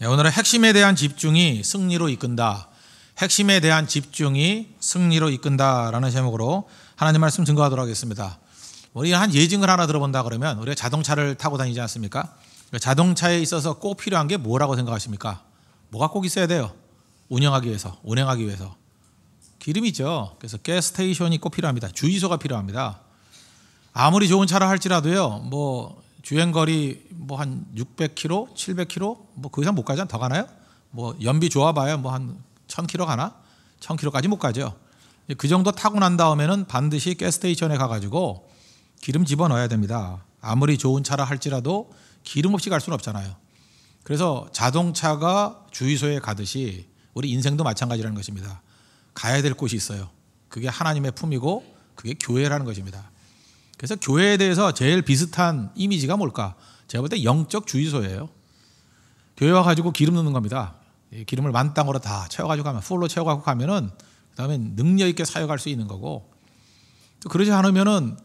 예, 오늘은 핵심에 대한 집중이 승리로 이끈다. 핵심에 대한 집중이 승리로 이끈다라는 제목으로 하나님 말씀 증거하도록 하겠습니다. 우리가 한 예증을 하나 들어본다 그러면 우리가 자동차를 타고 다니지 않습니까? 그러니까 자동차에 있어서 꼭 필요한 게 뭐라고 생각하십니까? 뭐가 꼭 있어야 돼요? 운영하기 위해서, 운행하기 위해서. 기름이죠. 그래서 게스 스테이션이 꼭 필요합니다. 주유소가 필요합니다. 아무리 좋은 차를 할지라도요, 뭐 주행거리 뭐 한 600km, 700km 뭐그 이상 못 가잖아. 더 가나요? 뭐 연비 좋아봐야 뭐한 1000km 가나? 1000km까지 못 가죠. 그 정도 타고 난 다음에는 반드시 가스테이션에 가가지고 기름 집어넣어야 됩니다. 아무리 좋은 차라 할지라도 기름 없이 갈 수는 없잖아요. 그래서 자동차가 주유소에 가듯이 우리 인생도 마찬가지라는 것입니다. 가야 될 곳이 있어요. 그게 하나님의 품이고 그게 교회라는 것입니다. 그래서 교회에 대해서 제일 비슷한 이미지가 뭘까? 제가 볼 때 영적 주의소예요. 교회와 가지고 기름 넣는 겁니다. 기름을 만 땅으로 다 채워가지고 가면 풀로 채워가고 지 가면은 그다음에 능력 있게 사역할 수 있는 거고 또 그러지 않으면은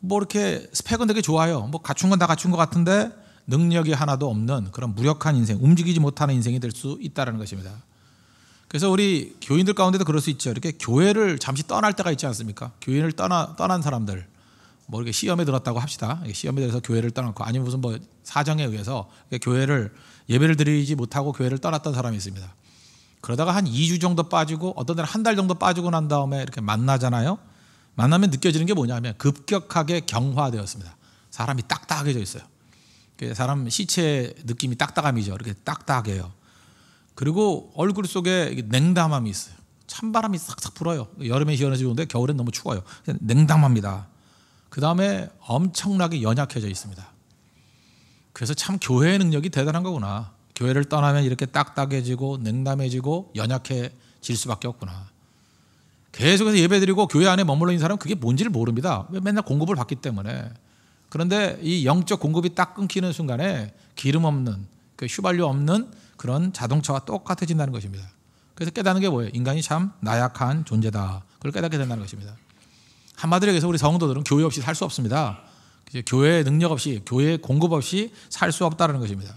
뭐 이렇게 스펙은 되게 좋아요. 뭐 갖춘 건 다 갖춘 것 같은데 능력이 하나도 없는 그런 무력한 인생, 움직이지 못하는 인생이 될 수있다는 것입니다. 그래서 우리 교인들 가운데도 그럴 수 있죠. 이렇게 교회를 잠시 떠날 때가 있지 않습니까? 교인을 떠나 떠난 사람들. 뭐 이렇게 시험에 들었다고 합시다. 시험에 들어서 교회를 떠났고 아니면 무슨 뭐 사정에 의해서 교회를 예배를 드리지 못하고 교회를 떠났던 사람이 있습니다. 그러다가 한 2주 정도 빠지고 어떤 데는 한달 정도 빠지고 난 다음에 이렇게 만나잖아요. 만나면 느껴지는 게 뭐냐면 급격하게 경화되었습니다. 사람이 딱딱해져 있어요. 그 사람 시체 느낌이 딱딱함이죠. 이렇게 딱딱해요. 그리고 얼굴 속에 냉담함이 있어요. 찬바람이 싹싹 불어요. 여름에 시원해지는데 겨울엔 너무 추워요. 냉담합니다. 그 다음에 엄청나게 연약해져 있습니다. 그래서 참 교회의 능력이 대단한 거구나. 교회를 떠나면 이렇게 딱딱해지고 냉담해지고 연약해질 수밖에 없구나. 계속해서 예배드리고 교회 안에 머물러 있는 사람은 그게 뭔지를 모릅니다. 맨날 공급을 받기 때문에. 그런데 이 영적 공급이 딱 끊기는 순간에 기름 없는 그 휘발유 없는 그런 자동차와 똑같아진다는 것입니다. 그래서 깨닫는 게 뭐예요? 인간이 참 나약한 존재다. 그걸 깨닫게 된다는 것입니다. 한마디로 해서 우리 성도들은 교회 없이 살 수 없습니다. 교회의 능력 없이 교회의 공급 없이 살 수 없다는 것입니다.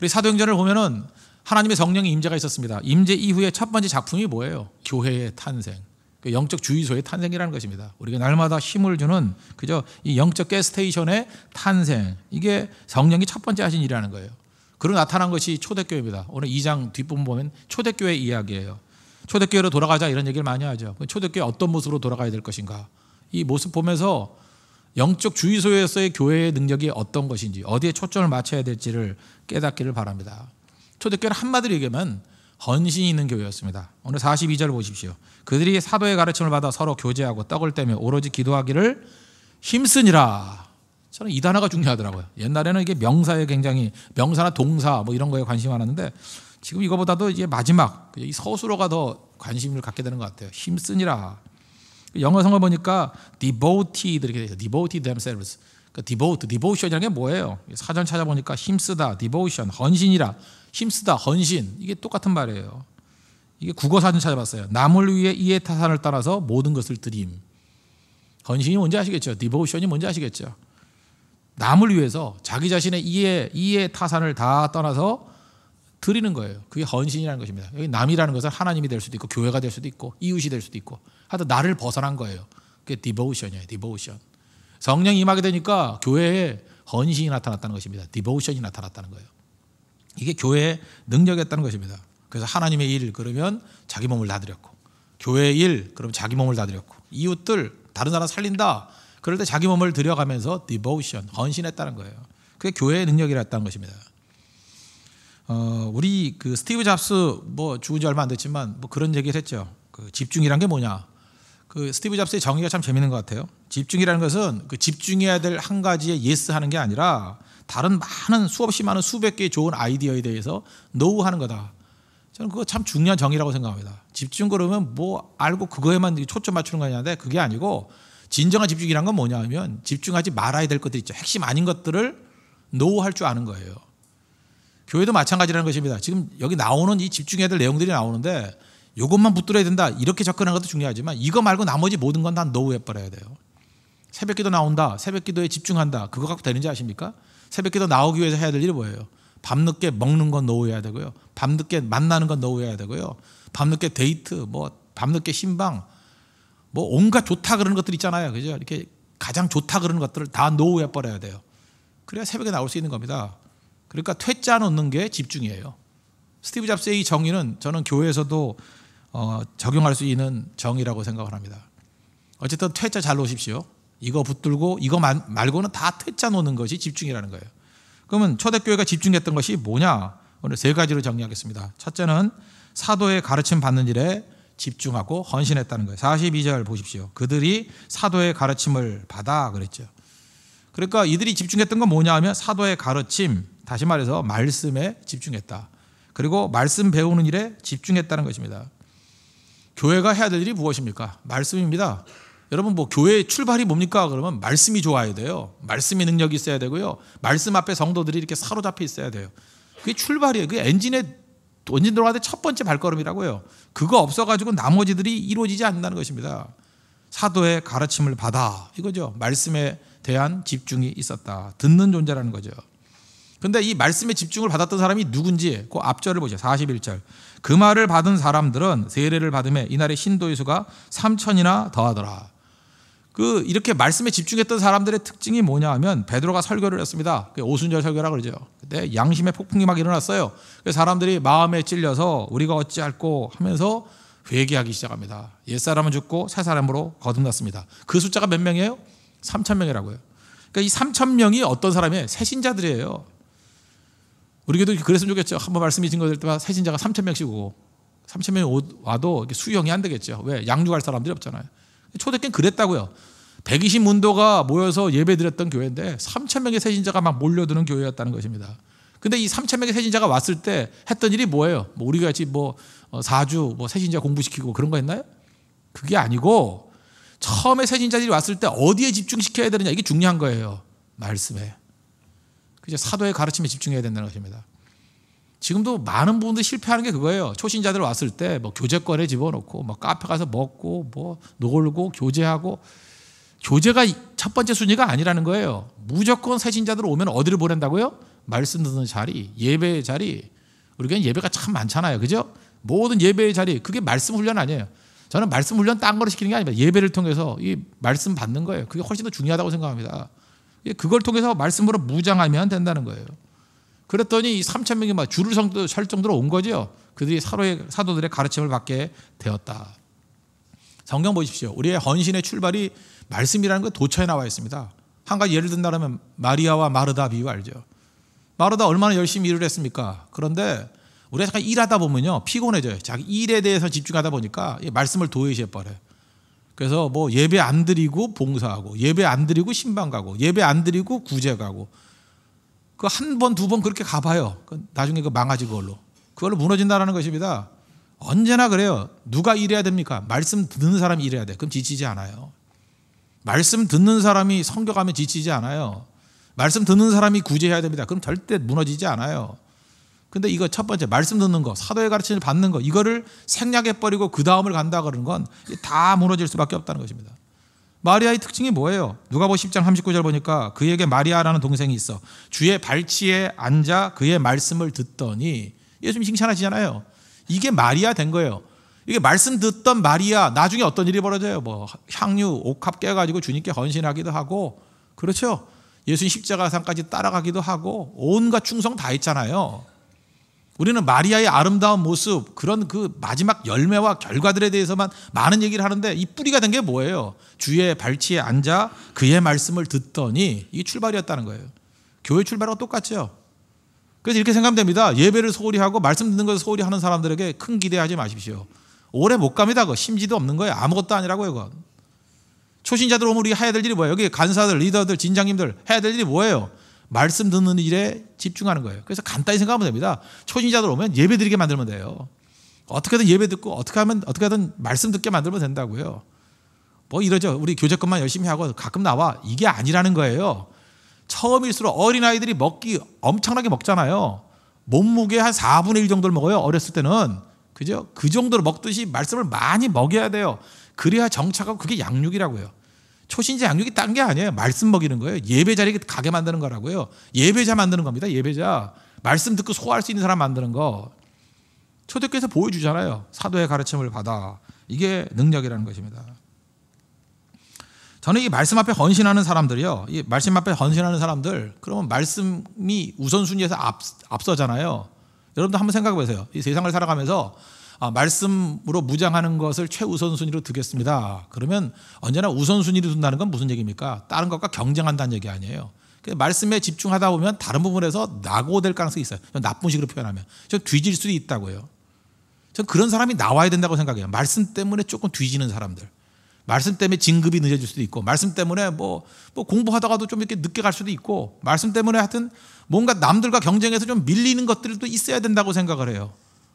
우리 사도행전을 보면은 하나님의 성령의 임재가 있었습니다. 임재 이후에 첫 번째 작품이 뭐예요? 교회의 탄생. 그 영적 주의소의 탄생이라는 것입니다. 우리가 날마다 힘을 주는 그저 이 영적 게스테이션의 탄생. 이게 성령이 첫 번째 하신 일이라는 거예요. 그로 나타난 것이 초대교회입니다. 오늘 2장 뒷부분 보면 초대교회 이야기예요. 초대교회로 돌아가자 이런 얘기를 많이 하죠. 그 초대교회 어떤 모습으로 돌아가야 될 것인가? 이 모습 보면서 영적 주의소에서의 교회의 능력이 어떤 것인지 어디에 초점을 맞춰야 될지를 깨닫기를 바랍니다. 초대교회를 한마디로 얘기하면 헌신이 있는 교회였습니다. 오늘 42절 보십시오. 그들이 사도의 가르침을 받아 서로 교제하고 떡을 떼며 오로지 기도하기를 힘쓰니라. 저는 이 단어가 중요하더라고요. 옛날에는 이게 명사에 굉장히 명사나 동사 뭐 이런 거에 관심 많았는데 지금 이거보다도 이제 마지막 이 서술어가 더 관심을 갖게 되는 것 같아요. 힘쓰니라. 영어 성을 보니까 devoted 이렇게 돼요. devoted themselves. 그 devote, devotion이라는 게 뭐예요? 사전 찾아보니까 힘쓰다, devotion, 헌신이라. 힘쓰다, 헌신. 이게 똑같은 말이에요. 이게 국어 사전 찾아봤어요. 남을 위해 이해 타산을 따라서 모든 것을 드림. 헌신이 뭔지 아시겠죠? 디보션이 뭔지 아시겠죠? 남을 위해서 자기 자신의 이해 이해 타산을 다 떠나서 드리는 거예요. 그게 헌신이라는 것입니다. 여기 남이라는 것은 하나님이 될 수도 있고 교회가 될 수도 있고 이웃이 될 수도 있고 하여튼 나를 벗어난 거예요. 그게 디보우션이에요. 디보우션. 성령 이 임하게 되니까 교회에 헌신이 나타났다는 것입니다. 디보우션이 나타났다는 거예요. 이게 교회의 능력이었다는 것입니다. 그래서 하나님의 일 그러면 자기 몸을 다 드렸고 교회의 일그러면 자기 몸을 다 드렸고 이웃들 다른 사람 살린다 그럴 때 자기 몸을 들여가면서 디보션 우 헌신했다는 거예요. 그게 교회의 능력이었다는 것입니다. 어, 우리 그 스티브 잡스 뭐 죽은지 얼마 안 됐지만 뭐 그런 얘기를 했죠. 그 집중이란 게 뭐냐? 그 스티브 잡스의 정의가 참 재밌는 것 같아요. 집중이라는 것은 그 집중해야 될 한 가지에 예스 하는 게 아니라 다른 많은 수없이 많은 수백 개의 좋은 아이디어에 대해서 노우 하는 거다. 저는 그거 참 중요한 정의라고 생각합니다. 집중 그러면 뭐 알고 그거에만 초점 맞추는 거냐인데 아니 그게 아니고 진정한 집중이란 건 뭐냐 하면 집중하지 말아야 될 것들 있죠. 핵심 아닌 것들을 노우할 줄 아는 거예요. 교회도 마찬가지라는 것입니다. 지금 여기 나오는 이 집중해야 될 내용들이 나오는데 이것만 붙들어야 된다. 이렇게 접근하는 것도 중요하지만 이거 말고 나머지 모든 건 다 노후해버려야 돼요. 새벽기도 나온다. 새벽기도에 집중한다. 그거 갖고 되는지 아십니까? 새벽기도 나오기 위해서 해야 될 일이 뭐예요? 밤늦게 먹는 건 노후해야 되고요. 밤늦게 만나는 건 노후해야 되고요. 밤늦게 데이트, 뭐 밤늦게 신방, 뭐 온갖 좋다 그런 것들 있잖아요. 그죠? 이렇게 가장 좋다 그런 것들을 다 노후해 버려야 돼요. 그래야 새벽에 나올 수 있는 겁니다. 그러니까 퇴짜 놓는 게 집중이에요. 스티브 잡스의 이 정의는 저는 교회에서도 어, 적용할 수 있는 정의라고 생각을 합니다. 어쨌든 퇴짜 잘 놓으십시오. 이거 붙들고 이거 말고는 다 퇴짜 놓는 것이 집중이라는 거예요. 그러면 초대교회가 집중했던 것이 뭐냐? 오늘 세 가지로 정리하겠습니다. 첫째는 사도의 가르침 받는 일에 집중하고 헌신했다는 거예요. 42절 보십시오. 그들이 사도의 가르침을 받아 그랬죠. 그러니까 이들이 집중했던 건 뭐냐 하면 사도의 가르침, 다시 말해서 말씀에 집중했다. 그리고 말씀 배우는 일에 집중했다는 것입니다. 교회가 해야 될 일이 무엇입니까? 말씀입니다. 여러분 뭐 교회의 출발이 뭡니까? 그러면 말씀이 좋아야 돼요. 말씀이 능력이 있어야 되고요. 말씀 앞에 성도들이 이렇게 사로잡혀 있어야 돼요. 그게 출발이에요. 그게 엔진에 엔진 들어가는 첫 번째 발걸음이라고요. 그거 없어가지고 나머지들이 이루어지지 않는다는 것입니다. 사도의 가르침을 받아 이거죠. 말씀에 대한 집중이 있었다. 듣는 존재라는 거죠. 근데 이 말씀에 집중을 받았던 사람이 누군지 그 앞절을 보세요. 41절. 그 말을 받은 사람들은 세례를 받음에 이날의 신도의 수가 3천이나 더하더라. 그 이렇게 말씀에 집중했던 사람들의 특징이 뭐냐 하면 베드로가 설교를 했습니다. 그 오순절 설교라 그러죠. 그때 양심의 폭풍이 막 일어났어요. 그 사람들이 마음에 찔려서 우리가 어찌할꼬 하면서 회개하기 시작합니다. 옛사람은 죽고 새사람으로 거듭났습니다. 그 숫자가 몇 명이에요? 3천 명이라고요. 그러니까 이 3천 명이 어떤 사람이에요? 새신자들이에요. 우리에도 그랬으면 좋겠죠. 한번 말씀이 증거될 때마다 새신자가 3천 명씩 오고 3천 명이 와도 수용이 안 되겠죠. 왜? 양육할 사람들이 없잖아요. 초대교는 그랬다고요. 120 문도가 모여서 예배드렸던 교회인데 3천 명의 새신자가 막 몰려드는 교회였다는 것입니다. 근데 이 3천 명의 새신자가 왔을 때 했던 일이 뭐예요? 뭐 우리 같이 뭐 4주 어, 뭐 새신자 공부시키고 그런 거 했나요? 그게 아니고 처음에 새신자들이 왔을 때 어디에 집중시켜야 되느냐 이게 중요한 거예요. 말씀에. 그죠? 사도의 가르침에 집중해야 된다는 것입니다. 지금도 많은 분들 실패하는 게 그거예요. 초신자들 왔을 때 뭐 교제권에 집어넣고 뭐 카페 가서 먹고 뭐 놀고 교제하고 교제가 첫 번째 순위가 아니라는 거예요. 무조건 새신자들 오면 어디를 보낸다고요? 말씀 듣는 자리, 예배의 자리. 우리가 예배가 참 많잖아요. 그죠? 모든 예배의 자리. 그게 말씀 훈련 아니에요. 저는 말씀 훈련 딴 거를 시키는 게 아닙니다. 예배를 통해서 이 말씀 받는 거예요. 그게 훨씬 더 중요하다고 생각합니다. 예, 그걸 통해서 말씀으로 무장하면 된다는 거예요. 그랬더니 3천 명이 막 줄을 설 정도로 온 거죠. 그들이 사로의, 사도들의 가르침을 받게 되었다. 성경 보십시오. 우리의 헌신의 출발이 말씀이라는 거 도처에 나와 있습니다. 한 가지 예를 든다면 마리아와 마르다 비유 알죠. 마르다 얼마나 열심히 일을 했습니까? 그런데 우리가 잠깐 일하다 보면요 피곤해져요. 자기 일에 대해서 집중하다 보니까 말씀을 도외시해 버려요. 그래서 뭐 예배 안 드리고 봉사하고 예배 안 드리고 신방 가고 예배 안 드리고 구제 가고 그 한 번 두 번 그렇게 가봐요. 그 나중에 그 망하지 그걸로 그걸로 무너진다라는 것입니다. 언제나 그래요. 누가 이래야 됩니까? 말씀 듣는 사람이 이래야 돼. 그럼 지치지 않아요. 말씀 듣는 사람이 성교가면 지치지 않아요. 말씀 듣는 사람이 구제해야 됩니다. 그럼 절대 무너지지 않아요. 근데 이거 첫 번째 말씀 듣는 거, 사도의 가르침을 받는 거 이거를 생략해 버리고 그 다음을 간다 그러는 건다 무너질 수밖에 없다는 것입니다. 마리아의 특징이 뭐예요? 누가복음 10장 39절 보니까 그에게 마리아라는 동생이 있어 주의 발치에 앉아 그의 말씀을 듣더니 예수님 칭찬하시잖아요. 이게 마리아 된 거예요. 이게 말씀 듣던 마리아 나중에 어떤 일이 벌어져요? 뭐 향유 옥합 깨가지고 주님께 헌신하기도 하고 그렇죠. 예수님 십자가상까지 따라가기도 하고 온갖 충성 다 했잖아요. 우리는 마리아의 아름다운 모습, 그런 그 마지막 열매와 결과들에 대해서만 많은 얘기를 하는데 이 뿌리가 된 게 뭐예요? 주의 발치에 앉아 그의 말씀을 듣더니 이게 출발이었다는 거예요. 교회 출발하고 똑같죠. 그래서 이렇게 생각하면 됩니다. 예배를 소홀히 하고 말씀 듣는 것을 소홀히 하는 사람들에게 큰 기대하지 마십시오. 오래 못 갑니다. 그 심지도 없는 거예요. 아무것도 아니라고요. 그건. 초신자들 오면 우리 가 해야 될 일이 뭐예요? 여기 간사들, 리더들, 진장님들 해야 될 일이 뭐예요? 말씀 듣는 일에 집중하는 거예요. 그래서 간단히 생각하면 됩니다. 초신자들 오면 예배 드리게 만들면 돼요. 어떻게든 예배 듣고 어떻게 하면 어떻게든 말씀 듣게 만들면 된다고요. 뭐 이러죠. 우리 교재권만 열심히 하고 가끔 나와 이게 아니라는 거예요. 처음일수록 어린 아이들이 먹기 엄청나게 먹잖아요. 몸무게 한 4분의 1 정도를 먹어요. 어렸을 때는 그죠? 그 정도로 먹듯이 말씀을 많이 먹여야 돼요. 그래야 정착하고 그게 양육이라고요. 초신자 양육이 딴 게 아니에요. 말씀 먹이는 거예요. 예배 자리에 가게 만드는 거라고요. 예배자 만드는 겁니다. 예배자. 말씀 듣고 소화할 수 있는 사람 만드는 거. 초대교에서 보여주잖아요. 사도의 가르침을 받아. 이게 능력이라는 것입니다. 저는 이 말씀 앞에 헌신하는 사람들이요. 이 말씀 앞에 헌신하는 사람들, 그러면 말씀이 우선순위에서 앞, 앞서잖아요. 여러분도 한번 생각해 보세요. 이 세상을 살아가면서 아, 말씀으로 무장하는 것을 최우선순위로 두겠습니다. 그러면 언제나 우선순위로 둔다는 건 무슨 얘기입니까? 다른 것과 경쟁한다는 얘기 아니에요. 그 말씀에 집중하다 보면 다른 부분에서 낙오될 가능성이 있어요. 나쁜 식으로 표현하면. 좀 뒤질 수도 있다고요. 전 그런 사람이 나와야 된다고 생각해요. 말씀 때문에 조금 뒤지는 사람들. 말씀 때문에 진급이 늦어질 수도 있고, 말씀 때문에 뭐, 뭐 공부하다가도 좀 이렇게 늦게 갈 수도 있고, 말씀 때문에 하여튼 뭔가 남들과 경쟁해서 좀 밀리는 것들도 있어야 된다고 생각을 해요.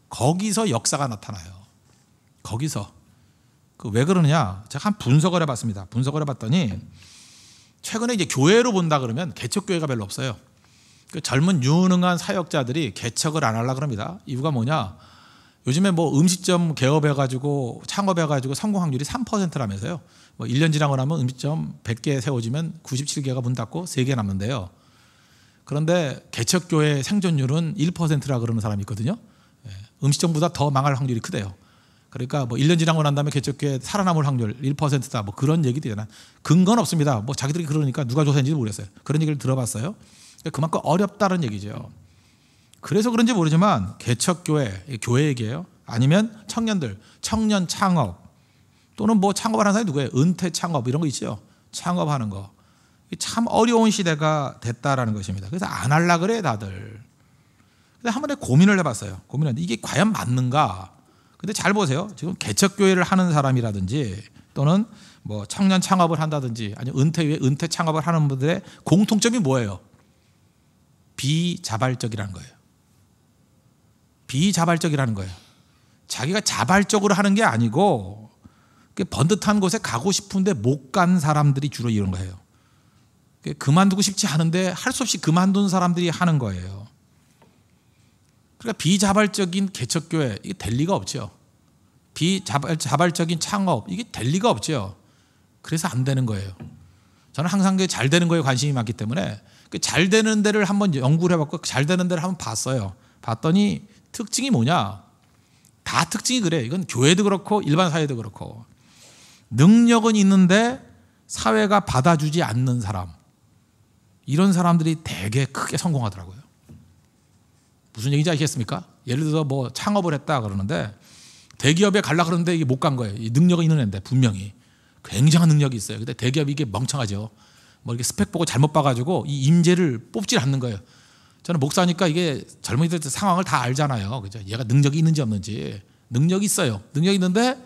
거기서 역사가 나타나요. 거기서. 그 왜 그러느냐? 제가 한 분석을 해봤습니다. 분석을 해봤더니 최근에 이제 교회로 본다 그러면 개척교회가 별로 없어요. 그 젊은 유능한 사역자들이 개척을 안 하려고 합니다. 이유가 뭐냐? 요즘에 뭐 음식점 개업해가지고 창업해가지고 성공 확률이 3%라면서요. 뭐 1년 지나고 나면 음식점 100개 세워지면 97개가 문 닫고 3개 남는데요. 그런데 개척교회 생존율은 1%라 그러는 사람이 있거든요. 음식점보다 더 망할 확률이 크대요. 그러니까 뭐 1년 지나고 난 다음에 개척해 살아남을 확률 1%다 뭐 그런 얘기들이잖아. 근거는 없습니다. 뭐 자기들이 그러니까 누가 조사했는지 모르겠어요. 그런 얘기를 들어봤어요. 그러니까 그만큼 어렵다는 얘기죠. 그래서 그런지 모르지만 개척교회, 교회 얘기예요. 아니면 청년들, 청년 창업 또는 뭐 창업하는 사람이 누구예요? 은퇴 창업 이런 거 있죠. 창업하는 거. 참 어려운 시대가 됐다라는 것입니다. 그래서 안 할라 그래 다들. 근데 한 번에 고민을 해봤어요. 고민했는데 이게 과연 맞는가? 근데 잘 보세요. 지금 개척교회를 하는 사람이라든지 또는 뭐 청년 창업을 한다든지 아니 은퇴 후에 은퇴 창업을 하는 분들의 공통점이 뭐예요? 비자발적이라는 거예요. 비자발적이라는 거예요. 자기가 자발적으로 하는 게 아니고 번듯한 곳에 가고 싶은데 못 간 사람들이 주로 이런 거예요. 그만두고 싶지 않은데 할 수 없이 그만둔 사람들이 하는 거예요. 그러니까 비자발적인 개척교회 이게 될 리가 없죠. 비자발적인 창업 이게 될 리가 없죠. 그래서 안 되는 거예요. 저는 항상 그잘 되는 거에 관심이 많기 때문에 그잘 되는 데를 한번 연구를 해봤고 잘 되는 데를 한번 봤어요. 봤더니 특징이 뭐냐? 다 특징이 그래. 이건 교회도 그렇고 일반 사회도 그렇고 능력은 있는데 사회가 받아주지 않는 사람 이런 사람들이 되게 크게 성공하더라고요. 무슨 얘기인지 아시겠습니까? 예를 들어서 뭐 창업을 했다 그러는데 대기업에 갈라 그러는데 이게 못 간 거예요. 능력이 있는 애인데 분명히 굉장한 능력이 있어요. 근데 대기업이 이게 멍청하죠. 뭐 이렇게 스펙 보고 잘못 봐가지고 이 임재를 뽑질 않는 거예요. 저는 목사니까 이게 젊은이들 상황을 다 알잖아요. 그죠? 얘가 능력이 있는지 없는지 능력이 있어요. 능력이 있는데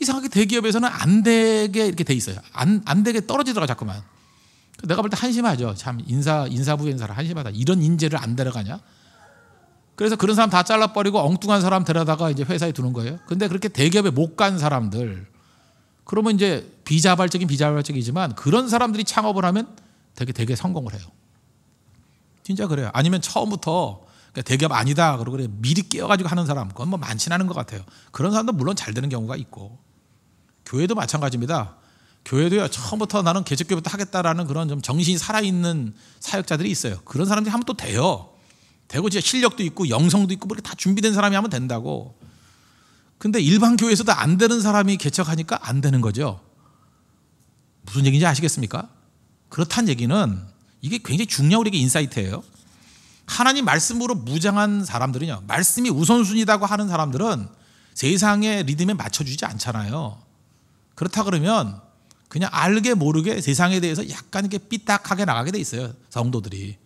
이상하게 대기업에서는 안 되게 이렇게 돼 있어요. 안, 안 되게 떨어지더라 자꾸만. 내가 볼 때 한심하죠. 참 인사 인사부인사를 한심하다. 이런 인재를 안 데려가냐? 그래서 그런 사람 다 잘라버리고 엉뚱한 사람 데려다가 이제 회사에 두는 거예요. 근데 그렇게 대기업에 못 간 사람들, 그러면 이제 비자발적인 비자발적이지만 그런 사람들이 창업을 하면 되게 되게 성공을 해요. 진짜 그래요. 아니면 처음부터 그러니까 대기업 아니다 그러고 그래 미리 끼어가지고 하는 사람 그건 뭐 많진 않은 것 같아요. 그런 사람도 물론 잘 되는 경우가 있고 교회도 마찬가지입니다. 교회도요 처음부터 나는 개척교부터 하겠다라는 그런 좀 정신이 살아있는 사역자들이 있어요. 그런 사람들이 하면 또 돼요. 되고 진짜 실력도 있고 영성도 있고 그렇게 뭐 다 준비된 사람이 하면 된다고. 근데 일반 교회에서도 안 되는 사람이 개척하니까 안 되는 거죠. 무슨 얘기인지 아시겠습니까? 그렇다는 얘기는 이게 굉장히 중요한 우리에게 인사이트예요. 하나님 말씀으로 무장한 사람들은요. 말씀이 우선순위라고 하는 사람들은 세상의 리듬에 맞춰주지 않잖아요. 그렇다 그러면 그냥 알게 모르게 세상에 대해서 약간 이렇게 삐딱하게 나가게 돼 있어요. 성도들이.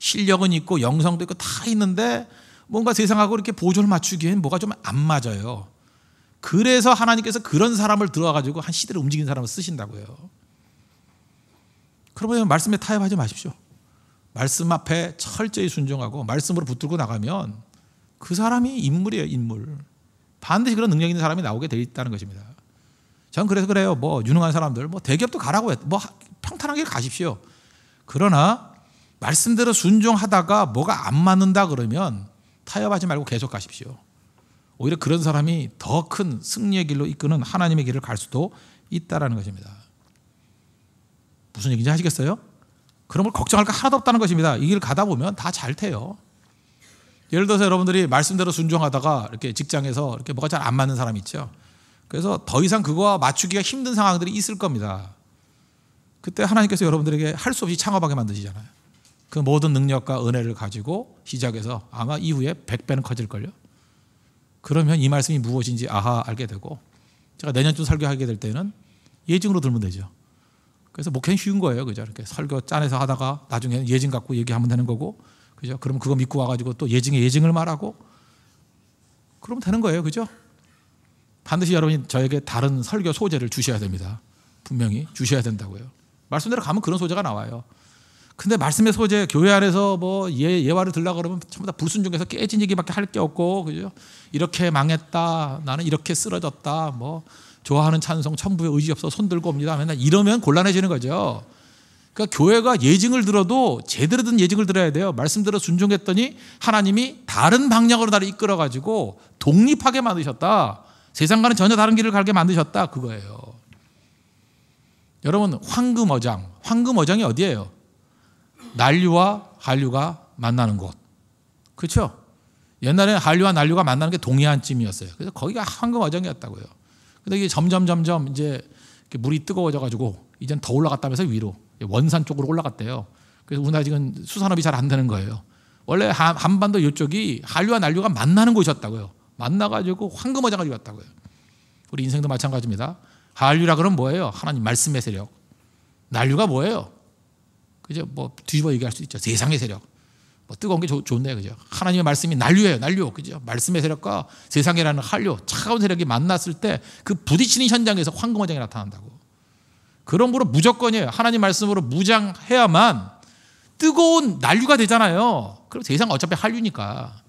실력은 있고 영성도 있고 다 있는데 뭔가 세상하고 이렇게 보조를 맞추기엔 뭐가 좀 안 맞아요. 그래서 하나님께서 그런 사람을 들어와 가지고 한 시대를 움직인 사람을 쓰신다고요. 그러면 말씀에 타협하지 마십시오. 말씀 앞에 철저히 순종하고 말씀으로 붙들고 나가면 그 사람이 인물이에요, 인물. 반드시 그런 능력 있는 사람이 나오게 돼 있다는 것입니다. 전 그래서 그래요. 뭐 유능한 사람들 뭐 대기업도 가라고 했, 뭐평탄한길 가십시오. 그러나 말씀대로 순종하다가 뭐가 안 맞는다 그러면 타협하지 말고 계속 가십시오. 오히려 그런 사람이 더 큰 승리의 길로 이끄는 하나님의 길을 갈 수도 있다라는 것입니다. 무슨 얘기인지 아시겠어요? 그런 걸 걱정할 거 하나도 없다는 것입니다. 이길을 가다 보면 다 잘 돼요. 예를 들어서 여러분들이 말씀대로 순종하다가 이렇게 직장에서 이렇게 뭐가 잘 안 맞는 사람 있죠. 그래서 더 이상 그거와 맞추기가 힘든 상황들이 있을 겁니다. 그때 하나님께서 여러분들에게 할 수 없이 창업하게 만드시잖아요. 그 모든 능력과 은혜를 가지고 시작해서 아마 이후에 100배는 커질걸요. 그러면 이 말씀이 무엇인지 아하 알게 되고 제가 내년쯤 설교하게 될 때는 예증으로 들면 되죠. 그래서 목회는 쉬운 거예요. 그죠? 이렇게 설교 짠해서 하다가 나중에 예증 갖고 얘기하면 되는 거고 그죠? 그럼 그거 믿고 와가지고 또 예증에 예증을 말하고 그러면 되는 거예요. 그죠? 반드시 여러분이 저에게 다른 설교 소재를 주셔야 됩니다. 분명히 주셔야 된다고요. 말씀대로 가면 그런 소재가 나와요. 근데 말씀의 소재 교회 안에서 뭐 예, 예화를 들라 그러면 전부 다 불순 중에서 깨진 얘기밖에 할 게 없고 그죠? 이렇게 망했다. 나는 이렇게 쓰러졌다. 뭐 좋아하는 찬송 천부에 의지 없어 손 들고 옵니다. 맨날 이러면 곤란해지는 거죠. 그러니까 교회가 예증을 들어도 제대로 된 예증을 들어야 돼요. 말씀대로 순종했더니 하나님이 다른 방향으로 나를 이끌어 가지고 독립하게 만드셨다. 세상과는 전혀 다른 길을 가게 만드셨다. 그거예요. 여러분 황금어장, 황금어장이 어디예요? 난류와 한류가 만나는 곳. 그렇죠? 옛날에는 한류와 난류가 만나는 게 동해안쯤이었어요. 그래서 거기가 황금 어장이었다고요. 근데 이게 점점 점점 이제 물이 뜨거워져 가지고 이젠 더 올라갔다면서 위로 원산 쪽으로 올라갔대요. 그래서 우리나라 지금 수산업이 잘 안 되는 거예요. 원래 한반도 이쪽이 한류와 난류가 만나는 곳이었다고요. 만나가지고 황금어장을 이었다고요. 우리 인생도 마찬가지입니다. 한류라 그러면 뭐예요? 하나님 말씀의 세력. 난류가 뭐예요? 그죠? 뭐 뒤집어 얘기할 수 있죠. 세상의 세력. 뭐 뜨거운 게 좋, 좋네. 그죠? 하나님의 말씀이 난류예요. 난류. 그죠? 말씀의 세력과 세상이라는 한류, 차가운 세력이 만났을 때 그 부딪히는 현장에서 황금어장이 나타난다고. 그러므로 무조건이에요. 하나님 말씀으로 무장해야만 뜨거운 난류가 되잖아요. 그럼 세상 어차피 한류니까.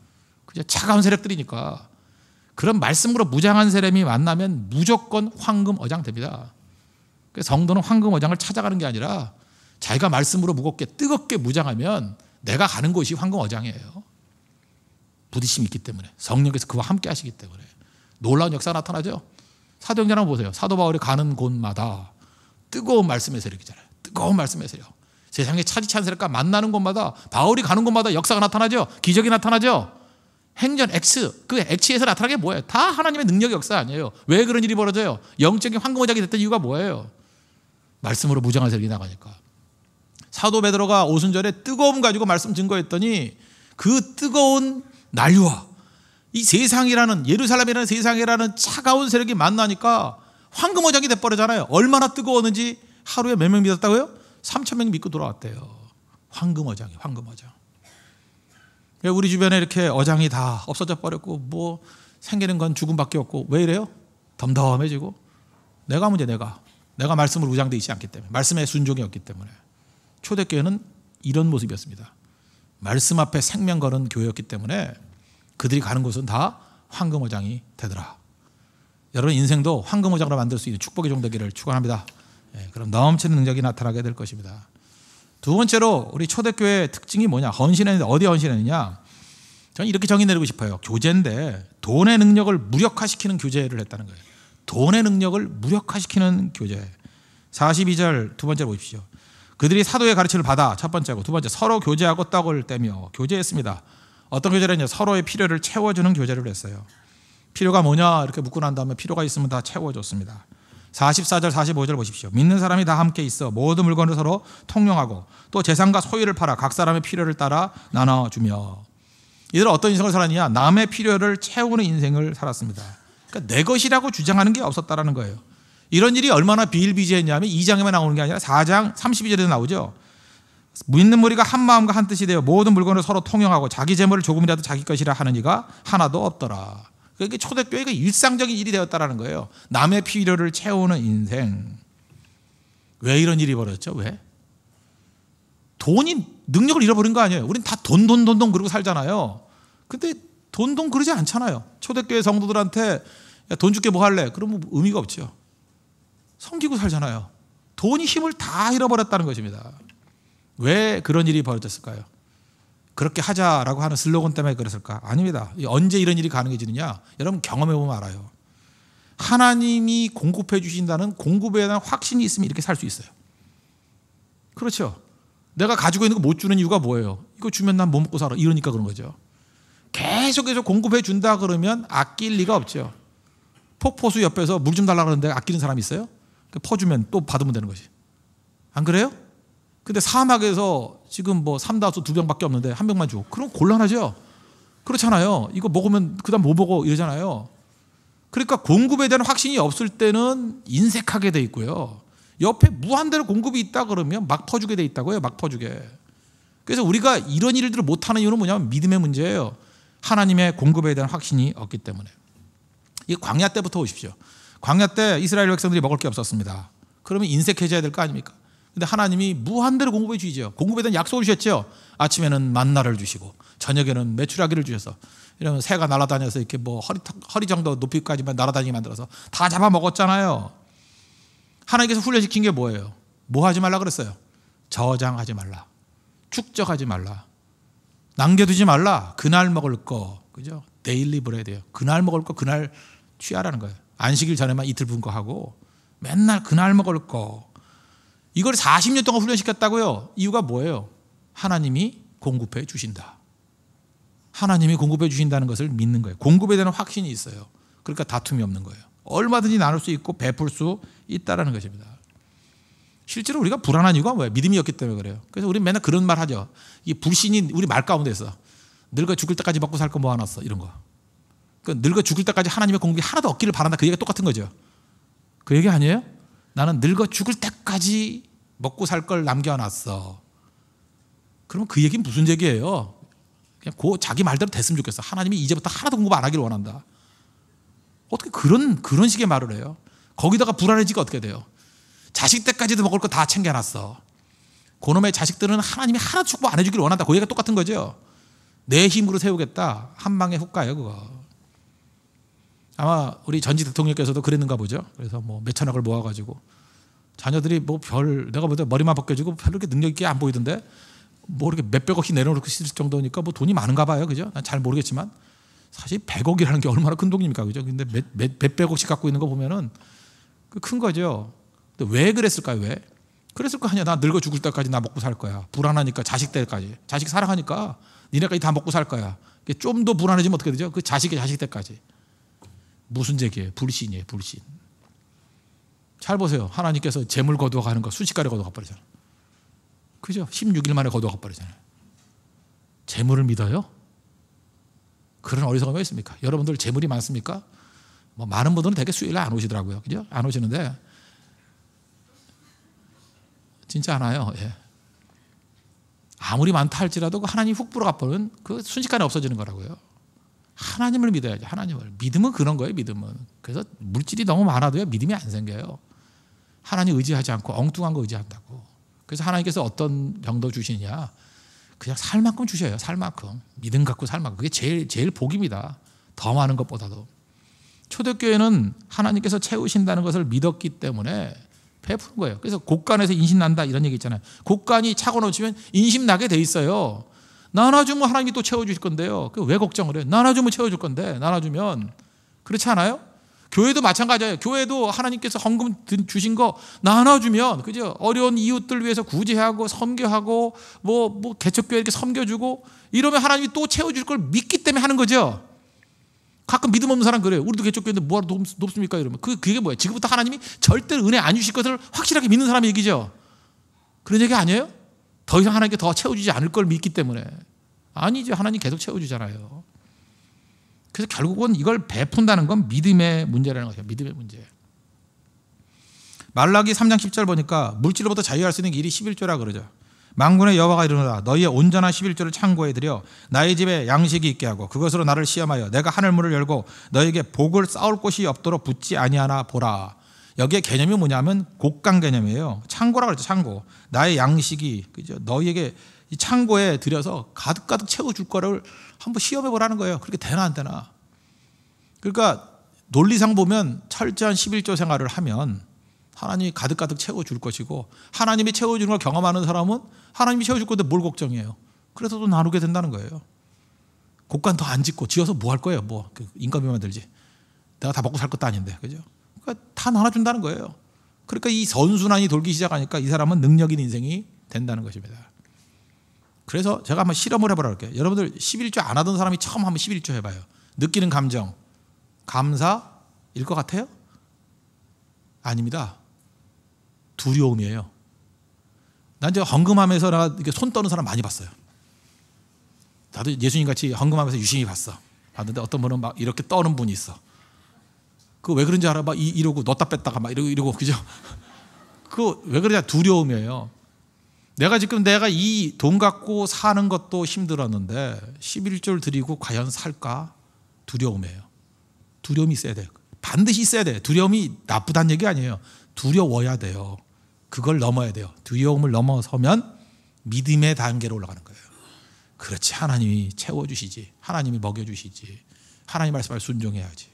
그죠? 차가운 세력들이니까. 그런 말씀으로 무장한 세력이 만나면 무조건 황금 어장 됩니다. 그 성도는 황금 어장을 찾아가는 게 아니라 자기가 말씀으로 무겁게 뜨겁게 무장하면 내가 가는 곳이 황금어장이에요. 부딪힘이 있기 때문에 성령께서 그와 함께 하시기 때문에 놀라운 역사 가 나타나죠. 사도행전 한번 보세요. 사도 바울이 가는 곳마다 뜨거운 말씀의 세력이잖아요. 뜨거운 말씀의 세력. 세상에 차지찬 세력과 만나는 곳마다 바울이 가는 곳마다 역사가 나타나죠. 기적이 나타나죠. 행전 X 그 X에서 나타나게 뭐예요? 다 하나님의 능력 역사 아니에요. 왜 그런 일이 벌어져요? 영적인 황금어장이 됐던 이유가 뭐예요? 말씀으로 무장한 세력이 나가니까. 사도 베드로가 오순절에 뜨거움 가지고 말씀 증거했더니 그 뜨거운 난류와 이 세상이라는 예루살렘이라는 세상이라는 차가운 세력이 만나니까 황금어장이 돼버리잖아요. 얼마나 뜨거웠는지 하루에 몇 명 믿었다고요? 3천 명 믿고 돌아왔대요. 황금어장이 황금어장. 우리 주변에 이렇게 어장이 다 없어져 버렸고 뭐 생기는 건 죽음밖에 없고 왜 이래요? 덤덤해지고 내가 문제 내가 내가 말씀을로 우장돼 있지 않기 때문에 말씀의 순종이 없기 때문에 초대교회는 이런 모습이었습니다. 말씀 앞에 생명 걸은 교회였기 때문에 그들이 가는 곳은 다 황금어장이 되더라. 여러분 인생도 황금어장으로 만들 수 있는 축복의 종되기를 축원합니다. 예, 그럼 넘치는 능력이 나타나게 될 것입니다. 두 번째로 우리 초대교회의 특징이 뭐냐? 헌신했는데 어디 헌신했느냐? 저는 이렇게 정의 내리고 싶어요. 교제인데 돈의 능력을 무력화시키는 교제를 했다는 거예요. 돈의 능력을 무력화시키는 교제. 42절 두 번째 보십시오. 그들이 사도의 가르침을 받아 첫 번째고 두 번째 서로 교제하고 떡을 떼며 교제했습니다. 어떤 교제를 했냐? 서로의 필요를 채워주는 교제를 했어요. 필요가 뭐냐? 이렇게 묻고 난 다음에 필요가 있으면 다 채워줬습니다. 44절, 45절 보십시오. 믿는 사람이 다 함께 있어 모든 물건을 서로 통용하고 또 재산과 소유를 팔아 각 사람의 필요를 따라 나눠주며 이들은 어떤 인생을 살았냐? 남의 필요를 채우는 인생을 살았습니다. 그러니까 내 것이라고 주장하는 게 없었다라는 거예요. 이런 일이 얼마나 비일비재했냐면 2장에만 나오는 게 아니라 4장 32절에도 나오죠. 믿는 무리가 한 마음과 한 뜻이 되어 모든 물건을 서로 통용하고 자기 재물을 조금이라도 자기 것이라 하는 이가 하나도 없더라. 그러니까 초대교회가 일상적인 일이 되었다라는 거예요. 남의 필요를 채우는 인생. 왜 이런 일이 벌어졌죠? 왜? 돈이 능력을 잃어버린 거 아니에요. 우린 다 돈, 돈, 돈, 돈 그러고 살잖아요. 근데 돈, 돈 그러지 않잖아요. 초대교회 성도들한테 돈 줄게 뭐 할래? 그러면 의미가 없죠. 섬기고 살잖아요. 돈이 힘을 다 잃어버렸다는 것입니다. 왜 그런 일이 벌어졌을까요? 그렇게 하자라고 하는 슬로건 때문에 그랬을까? 아닙니다. 언제 이런 일이 가능해지느냐? 여러분 경험해 보면 알아요. 하나님이 공급해 주신다는 공급에 대한 확신이 있으면 이렇게 살 수 있어요. 그렇죠. 내가 가지고 있는 거 못 주는 이유가 뭐예요? 이거 주면 난못 뭐 먹고 살아. 이러니까 그런 거죠. 계속해서 공급해 준다 그러면 아낄 리가 없죠. 폭포수 옆에서 물 좀 달라 그러는데 아끼는 사람 있어요? 그 퍼주면 또 받으면 되는 거지. 안 그래요? 근데 사막에서 지금 뭐 삼다수 두 병밖에 없는데 한 병만 주고 그럼 곤란하죠. 그렇잖아요. 이거 먹으면 그다음 뭐 먹어 이러잖아요. 그러니까 공급에 대한 확신이 없을 때는 인색하게 돼 있고요. 옆에 무한대로 공급이 있다 그러면 막 퍼주게 돼 있다고요. 막 퍼주게. 그래서 우리가 이런 일들을 못하는 이유는 뭐냐면 믿음의 문제예요. 하나님의 공급에 대한 확신이 없기 때문에. 이 광야 때부터 오십시오. 광야 때 이스라엘 백성들이 먹을 게 없었습니다. 그러면 인색해져야 될 거 아닙니까? 근데 하나님이 무한대로 공급해 주시죠. 공급에 대한 약속을 주셨죠. 아침에는 만나를 주시고 저녁에는 메추라기를 주셔서 이러면 새가 날아다녀서 이렇게 뭐 허리 허리 정도 높이까지만 날아다니게 만들어서 다 잡아 먹었잖아요. 하나님께서 훈련시킨 게 뭐예요? 뭐 하지 말라 그랬어요? 저장하지 말라. 축적하지 말라. 남겨두지 말라. 그날 먹을 거. 그죠? 데일리 브레드예요. 그날 먹을 거 그날 취하라는 거예요. 안식일 전에만 이틀 분거 하고 맨날 그날 먹을 거. 이걸 40년 동안 훈련시켰다고요. 이유가 뭐예요? 하나님이 공급해 주신다. 하나님이 공급해 주신다는 것을 믿는 거예요. 공급에 대한 확신이 있어요. 그러니까 다툼이 없는 거예요. 얼마든지 나눌 수 있고 베풀 수 있다라는 것입니다. 실제로 우리가 불안한 이유가 뭐예요? 믿음이 없기 때문에 그래요. 그래서 우리 맨날 그런 말 하죠. 이 불신이 우리 말 가운데 있어. 늙어 죽을 때까지 먹고 살 거 모아놨어. 뭐 이런 거. 그러니까 늙어 죽을 때까지 하나님의 공급이 하나도 없기를 바란다. 그 얘기가 똑같은 거죠. 그 얘기 아니에요? 나는 늙어 죽을 때까지 먹고 살 걸 남겨놨어. 그러면 그 얘기는 무슨 얘기예요? 그냥 고 자기 말대로 됐으면 좋겠어. 하나님이 이제부터 하나도 공급 안 하기를 원한다. 어떻게 그런 그런 식의 말을 해요? 거기다가 불안해지가 어떻게 돼요? 자식 때까지도 먹을 거 다 챙겨놨어. 고놈의 자식들은 하나님이 하나 축복 안 해주기를 원한다. 그 얘기가 똑같은 거죠. 내 힘으로 세우겠다. 한 방에 훅 가요 그거. 아마 우리 전직 대통령께서도 그랬는가 보죠. 그래서 뭐 몇천억을 모아가지고 자녀들이 뭐 별 내가 보다 머리만 벗겨지고 별로 이렇게 능력 있게 안 보이던데 뭐 이렇게 몇백억씩 내려놓고 있을 정도니까 뭐 돈이 많은가 봐요. 그죠? 난 잘 모르겠지만 사실 백억이라는게 얼마나 큰 돈입니까? 그죠? 근데 몇, 몇, 몇백억씩 갖고 있는 거 보면은 그 큰 거죠. 근데 왜 그랬을까요? 왜? 그랬을 거 아니야. 나 늙어 죽을 때까지 나 먹고 살 거야. 불안하니까 자식 때까지. 자식 사랑하니까 니네까지 다 먹고 살 거야. 좀 더 불안해지면 어떻게 되죠? 그 자식의 자식 때까지. 무슨 죄기에 불신이에요, 불신. 잘 보세요. 하나님께서 재물 거두어 가는 거 수십가리 거두어 가버리잖아요. 그죠? 16일 만에 거두어 가버리잖아요. 재물을 믿어요? 그런 어리석음이 왜 있습니까? 여러분들 재물이 많습니까? 뭐 많은 분들은 되게 수요일에 안 오시더라고요. 그죠? 안 오시는데 진짜 하나요. 예. 아무리 많다 할지라도 그 하나님 훅 불어가 버는 그 순식간에 없어지는 거라고요. 하나님을 믿어야지 하나님을. 믿음은 그런 거예요. 믿음은. 그래서 물질이 너무 많아도요. 믿음이 안 생겨요. 하나님 의지하지 않고 엉뚱한 거 의지한다고. 그래서 하나님께서 어떤 병도 주시냐? 그냥 살 만큼 주셔요. 살 만큼. 믿음 갖고 살 만큼. 그게 제일 제일 복입니다. 더 많은 것보다도. 초대교회는 하나님께서 채우신다는 것을 믿었기 때문에 베푸는 거예요. 그래서 곡간에서 인신 난다 이런 얘기 있잖아요. 곡간이 차고 놓치면 인심 나게 돼 있어요. 나눠주면 하나님이 또 채워주실 건데요. 왜 걱정을 해요? 나눠주면 채워줄 건데, 나눠주면. 그렇지 않아요? 교회도 마찬가지예요. 교회도 하나님께서 헌금 주신 거 나눠주면, 그죠? 어려운 이웃들 위해서 구제하고, 섬겨하고, 뭐, 뭐, 개척교회 이렇게 섬겨주고, 이러면 하나님이 또 채워줄 걸 믿기 때문에 하는 거죠. 가끔 믿음 없는 사람 그래요. 우리도 개척교회인데 뭐하러 높, 습니까 이러면. 그, 그게 뭐예요? 지금부터 하나님이 절대 은혜 안 주실 것을 확실하게 믿는 사람의 얘기죠. 그런 얘기 아니에요? 더 이상 하나님께 더 채워주지 않을 걸 믿기 때문에 아니죠 하나님 계속 채워주잖아요 그래서 결국은 이걸 베푼다는 건 믿음의 문제라는 거죠 믿음의 문제 말라기 3장 10절 보니까 물질로부터 자유할 수 있는 일이 11조라 그러죠 망군의 여호와가 이르노라 너희의 온전한 11조를 창고해 드려 나의 집에 양식이 있게 하고 그것으로 나를 시험하여 내가 하늘문을 열고 너에게 복을 쌓을 곳이 없도록 붙지 아니하나 보라 여기에 개념이 뭐냐면 곡간 개념이에요. 창고라고 그랬죠. 창고. 나의 양식이 그죠. 너희에게 이 창고에 들여서 가득가득 채워줄 거를 한번 시험해 보라는 거예요. 그렇게 되나 안 되나. 그러니까 논리상 보면 철저한 11조 생활을 하면 하나님이 가득가득 채워줄 것이고 하나님이 채워주는 걸 경험하는 사람은 하나님이 채워줄 건데 뭘 걱정해요. 그래서 또 나누게 된다는 거예요. 곡간 더안 짓고 지어서 뭐 할 거예요. 뭐 그 인건비만 들지. 내가 다 먹고 살 것도 아닌데. 그죠? 그러니까 다 나눠준다는 거예요. 그러니까 이 선순환이 돌기 시작하니까 이 사람은 능력 있는 인생이 된다는 것입니다. 그래서 제가 한번 실험을 해보라 할게요. 여러분들 11조 안 하던 사람이 처음 한번 11조 해봐요. 느끼는 감정, 감사일 것 같아요? 아닙니다. 두려움이에요. 난제 헌금하면서 나 이렇게 손 떠는 사람 많이 봤어요. 나도 예수님 같이 헌금하면서 유심히 봤어. 봤는데 어떤 분은 막 이렇게 떠는 분이 있어. 그왜 그런지 알아봐. 이, 러고 넣다 뺐다가 막 이러고 이러고 그죠? 그 왜 그러냐 두려움이에요. 내가 지금 내가 이 돈 갖고 사는 것도 힘들었는데 1 1절 드리고 과연 살까? 두려움이에요. 두려움이 있어야 돼 반드시 있어야 돼 두려움이 나쁘다는 얘기 아니에요. 두려워야 돼요. 그걸 넘어야 돼요. 두려움을 넘어서면 믿음의 단계로 올라가는 거예요. 그렇지 하나님이 채워주시지 하나님이 먹여주시지 하나님 말씀을 순종해야지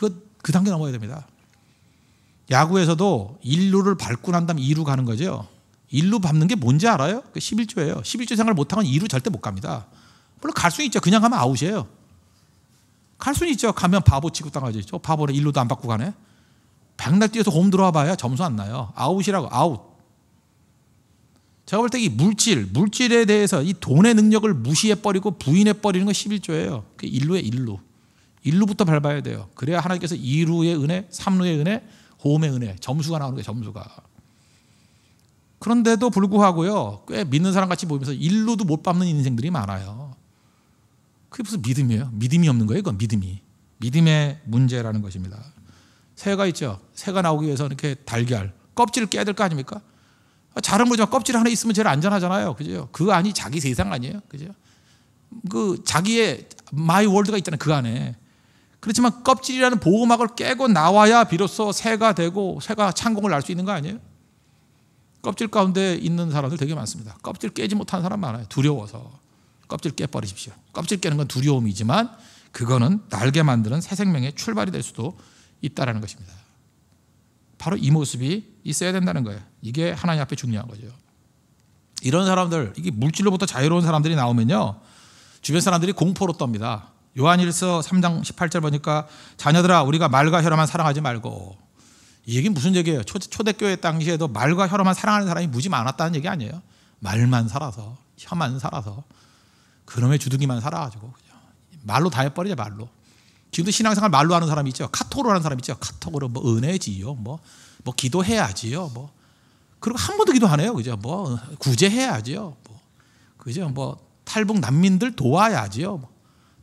그것 그 단계 넘어야 됩니다. 야구에서도 1루를 밟고 난 다음 2루 가는 거죠. 1루 밟는 게 뭔지 알아요? 11조예요. 그 11조 생활 못한건 2루 절대 못 갑니다. 물론 갈 수는 있죠. 그냥 가면 아웃이에요. 갈 수는 있죠. 가면 바보 치고 당하지. 저 바보를 1루도 안 받고 가네. 백날 뛰어서 홈 들어와 봐야 점수 안 나요. 아웃이라고 아웃. 제가 볼때 이 물질, 물질에 대해서 이 돈의 능력을 무시해버리고 부인해버리는 건 11조예요. 그 1루에 1루. 1루부터 밟아야 돼요. 그래야 하나님께서 2루의 은혜, 3루의 은혜, 호음의 은혜, 점수가 나오는 거예요. 점수가. 그런데도 불구하고요. 꽤 믿는 사람 같이 보면서 1루도못 밟는 인생들이 많아요. 그게 무슨 믿음이에요? 믿음이 없는 거예요. 이건 믿음이. 믿음의 문제라는 것입니다. 새가 있죠. 새가 나오기 위해서 이렇게 달걀, 껍질을 깨야 될 거 아닙니까? 아, 잘은 모지만 껍질 하나 있으면 제일 안전하잖아요. 그죠? 그 안이 자기 세상 아니에요. 그죠? 그 자기의 마이 월드가 있잖아요. 그 안에. 그렇지만 껍질이라는 보호막을 깨고 나와야 비로소 새가 되고 새가 창공을 날 수 있는 거 아니에요? 껍질 가운데 있는 사람들 되게 많습니다. 껍질 깨지 못하는 사람 많아요. 두려워서. 껍질 깨버리십시오. 껍질 깨는 건 두려움이지만 그거는 날개 만드는 새 생명의 출발이 될 수도 있다라는 것입니다. 바로 이 모습이 있어야 된다는 거예요. 이게 하나님 앞에 중요한 거죠. 이런 사람들, 이게 물질로부터 자유로운 사람들이 나오면요. 주변 사람들이 공포로 떱니다. 요한일서 3장 18절 보니까 자녀들아 우리가 말과 혀로만 사랑하지 말고 이 얘기 무슨 얘기예요? 초대교회 당시에도 말과 혀로만 사랑하는 사람이 무지 많았다는 얘기 아니에요? 말만 살아서 혀만 살아서 그놈의 주둥이만 살아가지고 그냥 말로 다 해버리자 말로 지금도 신앙생활 말로 하는 사람이 있죠 카톡으로 하는 사람이 있죠 카톡으로 뭐 은혜지요 뭐뭐 뭐 기도해야지요 뭐 그리고 한 번도 기도 하네요 그죠 뭐 구제해야지요 뭐 그죠 뭐 탈북 난민들 도와야지요 뭐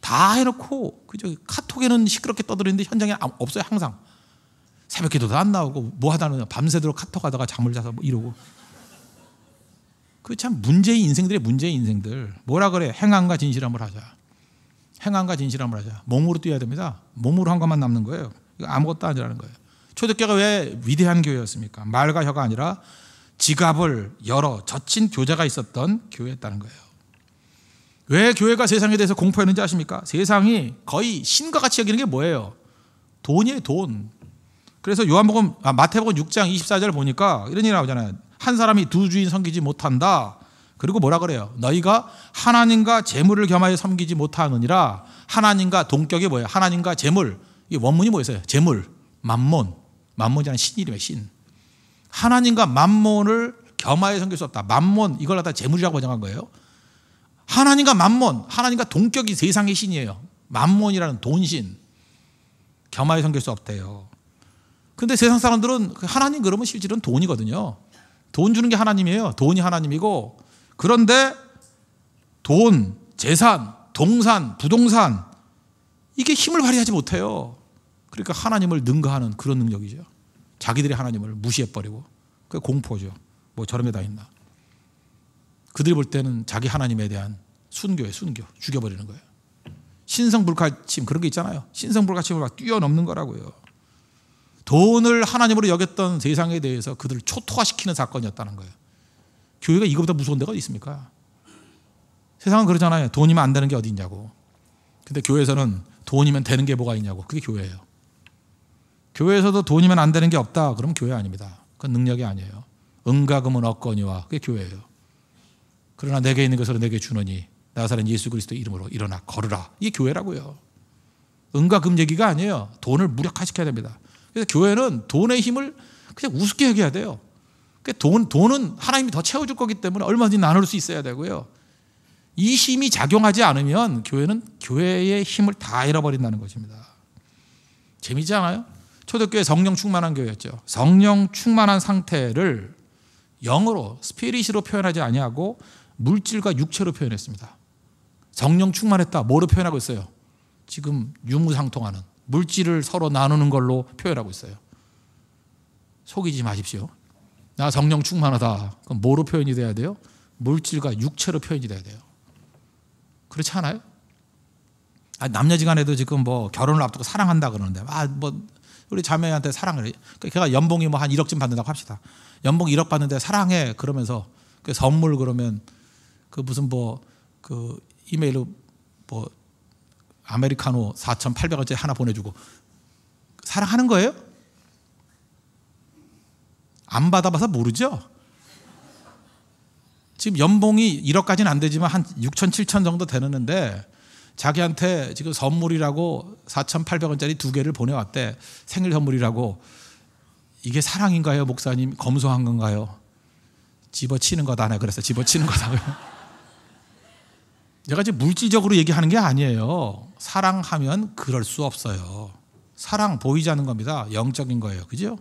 다 해놓고 그저 카톡에는 시끄럽게 떠들었는데 현장에 없어요 항상 새벽 에도도안 나오고 뭐 하다는 밤새도록 카톡하다가 잠을 자서 뭐 이러고 그 참 문제의 인생들의 문제의 인생들 뭐라 그래 행함과 진실함을 하자 행함과 진실함을 하자 몸으로 뛰어야 됩니다 몸으로 한 것만 남는 거예요 아무것도 아니라는 거예요 초대교가 왜 위대한 교회였습니까 말과 혀가 아니라 지갑을 열어 젖힌 교자가 있었던 교회였다는 거예요 왜 교회가 세상에 대해서 공포했는지 아십니까? 세상이 거의 신과 같이 여기는 게 뭐예요? 돈이에요, 돈. 그래서 요한복음 아, 마태복음 6장 24절 보니까 이런 일이 나오잖아요. 한 사람이 두 주인 섬기지 못한다. 그리고 뭐라 그래요? 너희가 하나님과 재물을 겸하여 섬기지 못하느니라. 하나님과 동격이 뭐예요? 하나님과 재물. 이 원문이 뭐였어요? 재물. 만몬. 만몬이라는 신이름의 신. 하나님과 만몬을 겸하여 섬길 수 없다. 만몬 이걸 갖다 재물이라고 정한 거예요. 하나님과 만몬, 하나님과 동격이 세상의 신이에요. 만몬이라는 돈신. 겸하여 섬길 수 없대요. 근데 세상 사람들은 그 하나님 그러면 실질은 돈이거든요. 돈 주는 게 하나님이에요. 돈이 하나님이고. 그런데 돈, 재산, 동산, 부동산, 이게 힘을 발휘하지 못해요. 그러니까 하나님을 능가하는 그런 능력이죠. 자기들이 하나님을 무시해버리고. 그 공포죠. 뭐 저런 게 다 있나. 그들이 볼 때는 자기 하나님에 대한 순교예 순교. 죽여버리는 거예요. 신성불가침, 그런 게 있잖아요. 신성불가침을 막 뛰어넘는 거라고요. 돈을 하나님으로 여겼던 세상에 대해서 그들을 초토화시키는 사건이었다는 거예요. 교회가 이거보다 무서운 데가 있습니까? 세상은 그러잖아요. 돈이면 안 되는 게 어디 있냐고. 근데 교회에서는 돈이면 되는 게 뭐가 있냐고. 그게 교회예요. 교회에서도 돈이면 안 되는 게 없다. 그럼 교회 아닙니다. 그건 능력이 아니에요. 응가금은없거니와 그게 교회예요. 그러나 내게 있는 것으로 내게 주노니 나사렛 예수 그리스도 이름으로 일어나 걸으라. 이게 교회라고요. 은과금 얘기가 아니에요. 돈을 무력화시켜야 됩니다. 그래서 교회는 돈의 힘을 그냥 우습게 여겨야 돼요. 그러니까 돈, 돈은 하나님이 더 채워줄 거기 때문에 얼마든지 나눌 수 있어야 되고요. 이 힘이 작용하지 않으면 교회는 교회의 힘을 다 잃어버린다는 것입니다. 재미지 있 않아요? 초대교회 성령 충만한 교회였죠. 성령 충만한 상태를 영으로 스피릿으로 표현하지 아니하고 물질과 육체로 표현했습니다. 성령 충만했다. 뭐로 표현하고 있어요? 지금 유무상통하는 물질을 서로 나누는 걸로 표현하고 있어요. 속이지 마십시오. 나 성령 충만하다. 그럼 뭐로 표현이 돼야 돼요? 물질과 육체로 표현이 돼야 돼요. 그렇지 않아요? 아, 남녀지간에도 지금 뭐 결혼을 앞두고 사랑한다 그러는데 아뭐 우리 자매한테 사랑을 그 걔가 연봉이 뭐 한 1억쯤 받는다고 합시다. 연봉 1억 받는데 사랑해 그러면서 그 선물 그러면 그 무슨 뭐 그 이메일로 뭐 아메리카노 4,800원짜리 하나 보내주고 사랑하는 거예요? 안 받아봐서 모르죠. 지금 연봉이 1억까지는 안 되지만 한 6천, 7천 정도 되는데 자기한테 지금 선물이라고 4,800원짜리 두 개를 보내왔대. 생일 선물이라고. 이게 사랑인가요, 목사님? 검소한 건가요? 집어치는 거다. 나 그래서 집어치는 거다. 여러 가지 물질적으로 얘기하는 게 아니에요. 사랑하면 그럴 수 없어요. 사랑 보이지 않는 겁니다. 영적인 거예요. 그죠?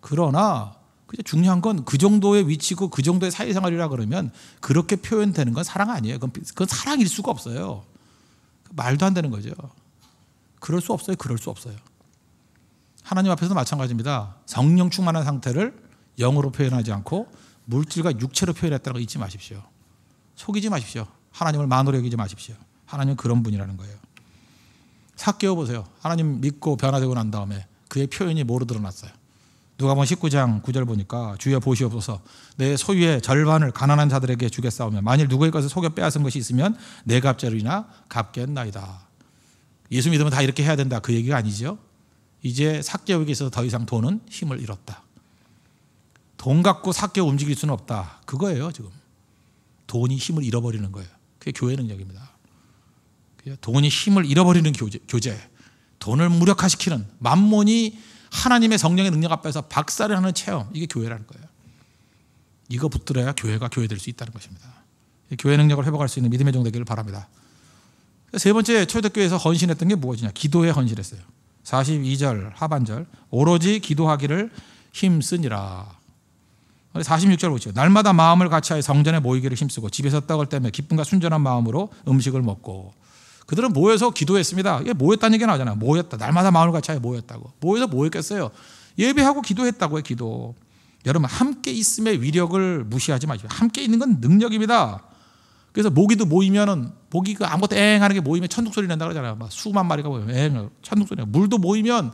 그러나 그게 중요한 건 그 정도의 위치고 그 정도의 사회생활이라 그러면 그렇게 표현되는 건 사랑 아니에요. 그건, 그건 사랑일 수가 없어요. 그 말도 안 되는 거죠. 그럴 수 없어요. 그럴 수 없어요. 하나님 앞에서도 마찬가지입니다. 성령 충만한 상태를 영으로 표현하지 않고 물질과 육체로 표현했다는 거 잊지 마십시오. 속이지 마십시오. 하나님을 만으로 여기지 마십시오. 하나님 은 그런 분이라는 거예요. 삭개어 보세요. 하나님 믿고 변화되고 난 다음에 그의 표현이 뭐로 드러났어요? 누가복음 19장 9절 보니까 주여 보시옵소서 내 소유의 절반을 가난한 자들에게 주겠사오며 만일 누구의 것을 속여 빼앗은 것이 있으면 내 갑절이나 갚겠나이다. 예수 믿으면 다 이렇게 해야 된다. 그 얘기가 아니죠. 이제 삭개오에게 있어서 더 이상 돈은 힘을 잃었다. 돈 갖고 삭개 움직일 수는 없다. 그거예요 지금. 돈이 힘을 잃어버리는 거예요. 그게 교회 능력입니다. 돈이 힘을 잃어버리는 교제, 교제, 돈을 무력화시키는 만몬이 하나님의 성령의 능력 앞에서 박살을 하는 체험, 이게 교회라는 거예요. 이거 붙들어야 교회가 교회 될 수 있다는 것입니다. 교회 능력을 회복할 수 있는 믿음의 종 되기를 바랍니다. 세 번째 초대교회에서 헌신했던 게 무엇이냐? 기도에 헌신했어요. 42절 하반절 오로지 기도하기를 힘쓰니라. 46절 보시죠. 날마다 마음을 같이하여 성전에 모이기를 힘쓰고 집에서 떡을 떼며 기쁨과 순전한 마음으로 음식을 먹고 그들은 모여서 기도했습니다. 이게 모였다는 얘기 나잖아요. 모였다. 날마다 마음을 같이하여 모였다고. 모여서 모였겠어요. 예배하고 기도했다고요. 기도. 여러분 함께 있음의 위력을 무시하지 마십시오. 함께 있는 건 능력입니다. 그래서 모기도 모이면은 모기 그 아무것도 엥 하는 게 모이면 천둥 소리 낸다 그러잖아요. 막 수만 마리가 모여 엥 천둥 소리. 물도 모이면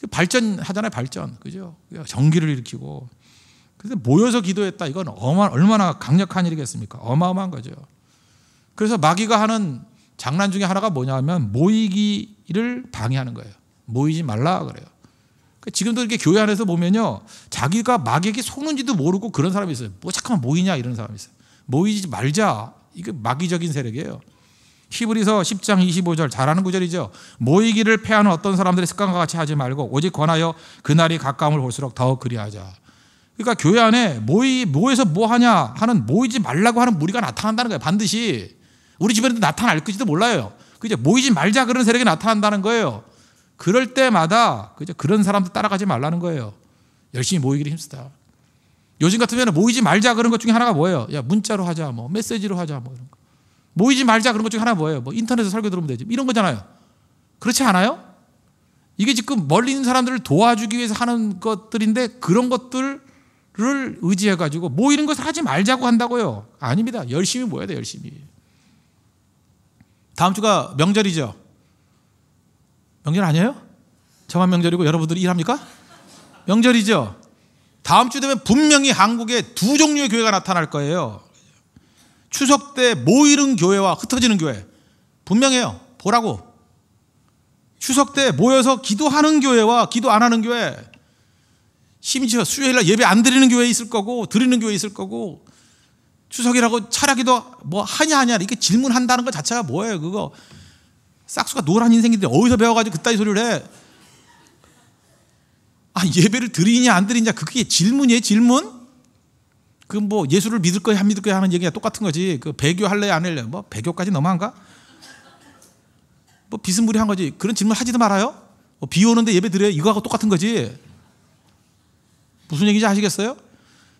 그 발전하잖아요. 발전 그죠? 전기를 일으키고 그 근데 모여서 기도했다. 이건 어마, 얼마나 강력한 일이겠습니까? 어마어마한 거죠. 그래서 마귀가 하는 장난 중에 하나가 뭐냐면 하 모이기를 방해하는 거예요. 모이지 말라 그래요. 그러니까 지금도 이렇게 교회 안에서 보면요. 자기가 마귀에게 속는지도 모르고 그런 사람이 있어요. 뭐 잠깐만 모이냐 이런 사람이 있어요. 모이지 말자. 이게 마귀적인 세력이에요. 히브리서 10장 25절 잘하는 구절이죠. 모이기를 패하는 어떤 사람들의 습관과 같이 하지 말고 오직 권하여 그날이 가까움을 볼수록 더 그리하자. 그러니까 교회 안에 모이 모에서 뭐 하냐 하는 모이지 말라고 하는 무리가 나타난다는 거예요. 반드시 우리 집에도 나타날 것지도 몰라요. 그죠? 모이지 말자 그런 세력이 나타난다는 거예요. 그럴 때마다 그죠? 그런 사람도 따라가지 말라는 거예요. 열심히 모이기를 힘쓰다. 요즘 같으면 모이지 말자 그런 것 중에 하나가 뭐예요? 야 문자로 하자, 뭐 메시지로 하자, 뭐 이런 거. 모이지 말자 그런 것 중에 하나 뭐예요? 뭐 인터넷에서 설교 들으면 되지. 이런 거잖아요. 그렇지 않아요? 이게 지금 멀리 있는 사람들을 도와주기 위해서 하는 것들인데 그런 것들 를 의지해가지고 모이는 뭐 것을 하지 말자고 한다고요. 아닙니다. 열심히 모여야 돼, 열심히. 다음 주가 명절이죠? 명절 아니에요? 저만 명절이고 여러분들이 일합니까? 명절이죠? 다음 주 되면 분명히 한국에 두 종류의 교회가 나타날 거예요. 추석 때 모이는 교회와 흩어지는 교회. 분명해요. 보라고. 추석 때 모여서 기도하는 교회와 기도 안 하는 교회. 심지어 수요일날 예배 안 드리는 교회 있을 거고 드리는 교회 있을 거고 추석이라고 철학이도뭐 하냐 하냐 이렇게 질문한다는 것 자체가 뭐예요 그거 싹수가 노란 인생인데 어디서 배워가지고 그따위 소리를 해? 아 예배를 드리냐 안 드리냐 그게 질문이에요 질문? 그뭐 예수를 믿을 거야 안 믿을 거야 하는 얘기가 똑같은 거지 그 배교 할래 안 할래 뭐 배교까지 너무한가? 뭐 비스무리한 거지 그런 질문 하지도 말아요? 뭐 비 오는데 예배 드려요 이거하고 똑같은 거지 무슨 얘기인지 아시겠어요?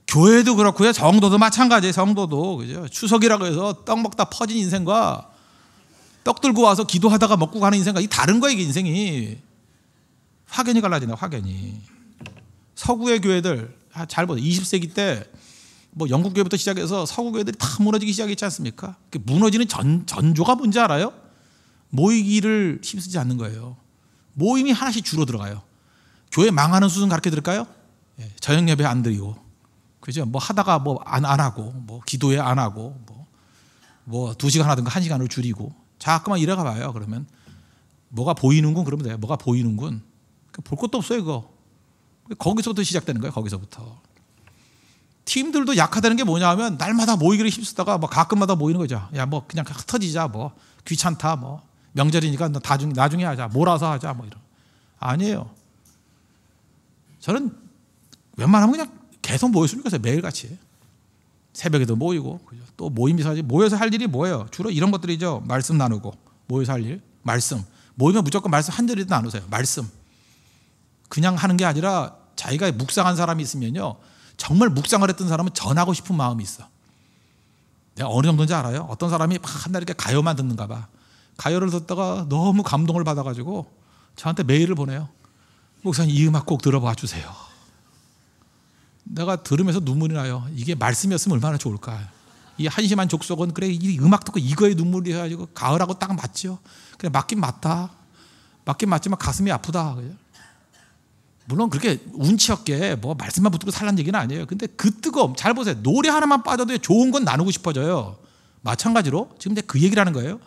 교회도 그렇고요. 성도도 마찬가지예요. 성도도. 그죠? 추석이라고 해서 떡 먹다 퍼진 인생과 떡 들고 와서 기도하다가 먹고 가는 인생과 이 다른 거예요, 이게 인생이. 확연히 갈라지네, 확연히. 서구의 교회들 아, 잘 보세요. 20세기 때 뭐 영국 교회부터 시작해서 서구 교회들이 다 무너지기 시작했지 않습니까? 그 무너지는 전 전조가 뭔지 알아요? 모이기를 힘쓰지 않는 거예요. 모임이 하나씩 줄어 들어가요. 교회 망하는 수준 가르쳐 드릴까요? 예, 저녁 예배 안 드리고 그죠? 뭐 하다가 뭐 안안 하고 뭐기도에안 하고 뭐 뭐 두 시간 하든가 한시간을 줄이고 자꾸만 이래가 봐요. 그러면 뭐가 보이는군 그러면 돼요. 뭐가 보이는군 그러니까 볼 것도 없어요. 그거 거기서부터 시작되는 거예요. 거기서부터 팀들도 약화되는게 뭐냐하면 날마다 모이기를 힘쓰다가 뭐 가끔마다 모이는 거죠. 야뭐 그냥 흩어지자 뭐 귀찮다 뭐 명절이니까 나중에 나중에 하자 몰아서 하자 뭐 이런 아니에요. 저는 웬만하면 그냥 계속 모였으면 좋겠 매일같이. 새벽에도 모이고 또 모임 이사지 모여서 할 일이 뭐예요? 주로 이런 것들이죠. 말씀 나누고 모여서 할 일, 말씀. 모이면 무조건 말씀 한절이든 나누세요. 말씀. 그냥 하는 게 아니라 자기가 묵상한 사람이 있으면요. 정말 묵상을 했던 사람은 전하고 싶은 마음이 있어. 내가 어느 정도인지 알아요? 어떤 사람이 한날 이렇게 가요만 듣는가 봐. 가요를 듣다가 너무 감동을 받아가지고 저한테 메일을 보내요. 목사님 이 음악 꼭 들어봐 주세요. 내가 들으면서 눈물이 나요. 이게 말씀이었으면 얼마나 좋을까. 이 한심한 족속은 그래 이 음악 듣고 이거에 눈물이 해가지고 가을하고 딱 맞죠. 그래 맞긴 맞다. 맞긴 맞지만 가슴이 아프다. 그죠? 물론 그렇게 운치 없게 뭐 말씀만 붙들고 살란 얘기는 아니에요. 근데 그 뜨거움 잘 보세요. 노래 하나만 빠져도 좋은 건 나누고 싶어져요. 마찬가지로 지금 내 그 얘기를 하는 거예요.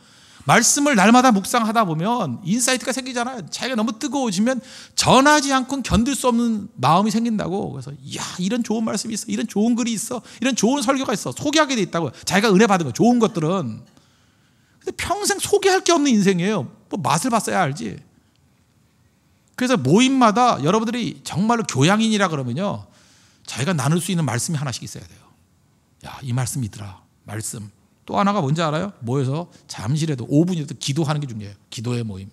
말씀을 날마다 묵상하다 보면 인사이트가 생기잖아요. 자기가 너무 뜨거워지면 전하지 않고 견딜 수 없는 마음이 생긴다고. 그래서 야 이런 좋은 말씀이 있어, 이런 좋은 글이 있어, 이런 좋은 설교가 있어. 소개하게 돼 있다고. 자기가 은혜 받은 거 좋은 것들은. 근데 평생 소개할 게 없는 인생이에요. 뭐 맛을 봤어야 알지. 그래서 모임마다 여러분들이 정말로 교양인이라 그러면요. 자기가 나눌 수 있는 말씀이 하나씩 있어야 돼요. 야, 이 말씀이더라. 말씀. 또 하나가 뭔지 알아요? 모여서 잠시라도 5분이라도 기도하는 게 중요해요. 기도의 모임.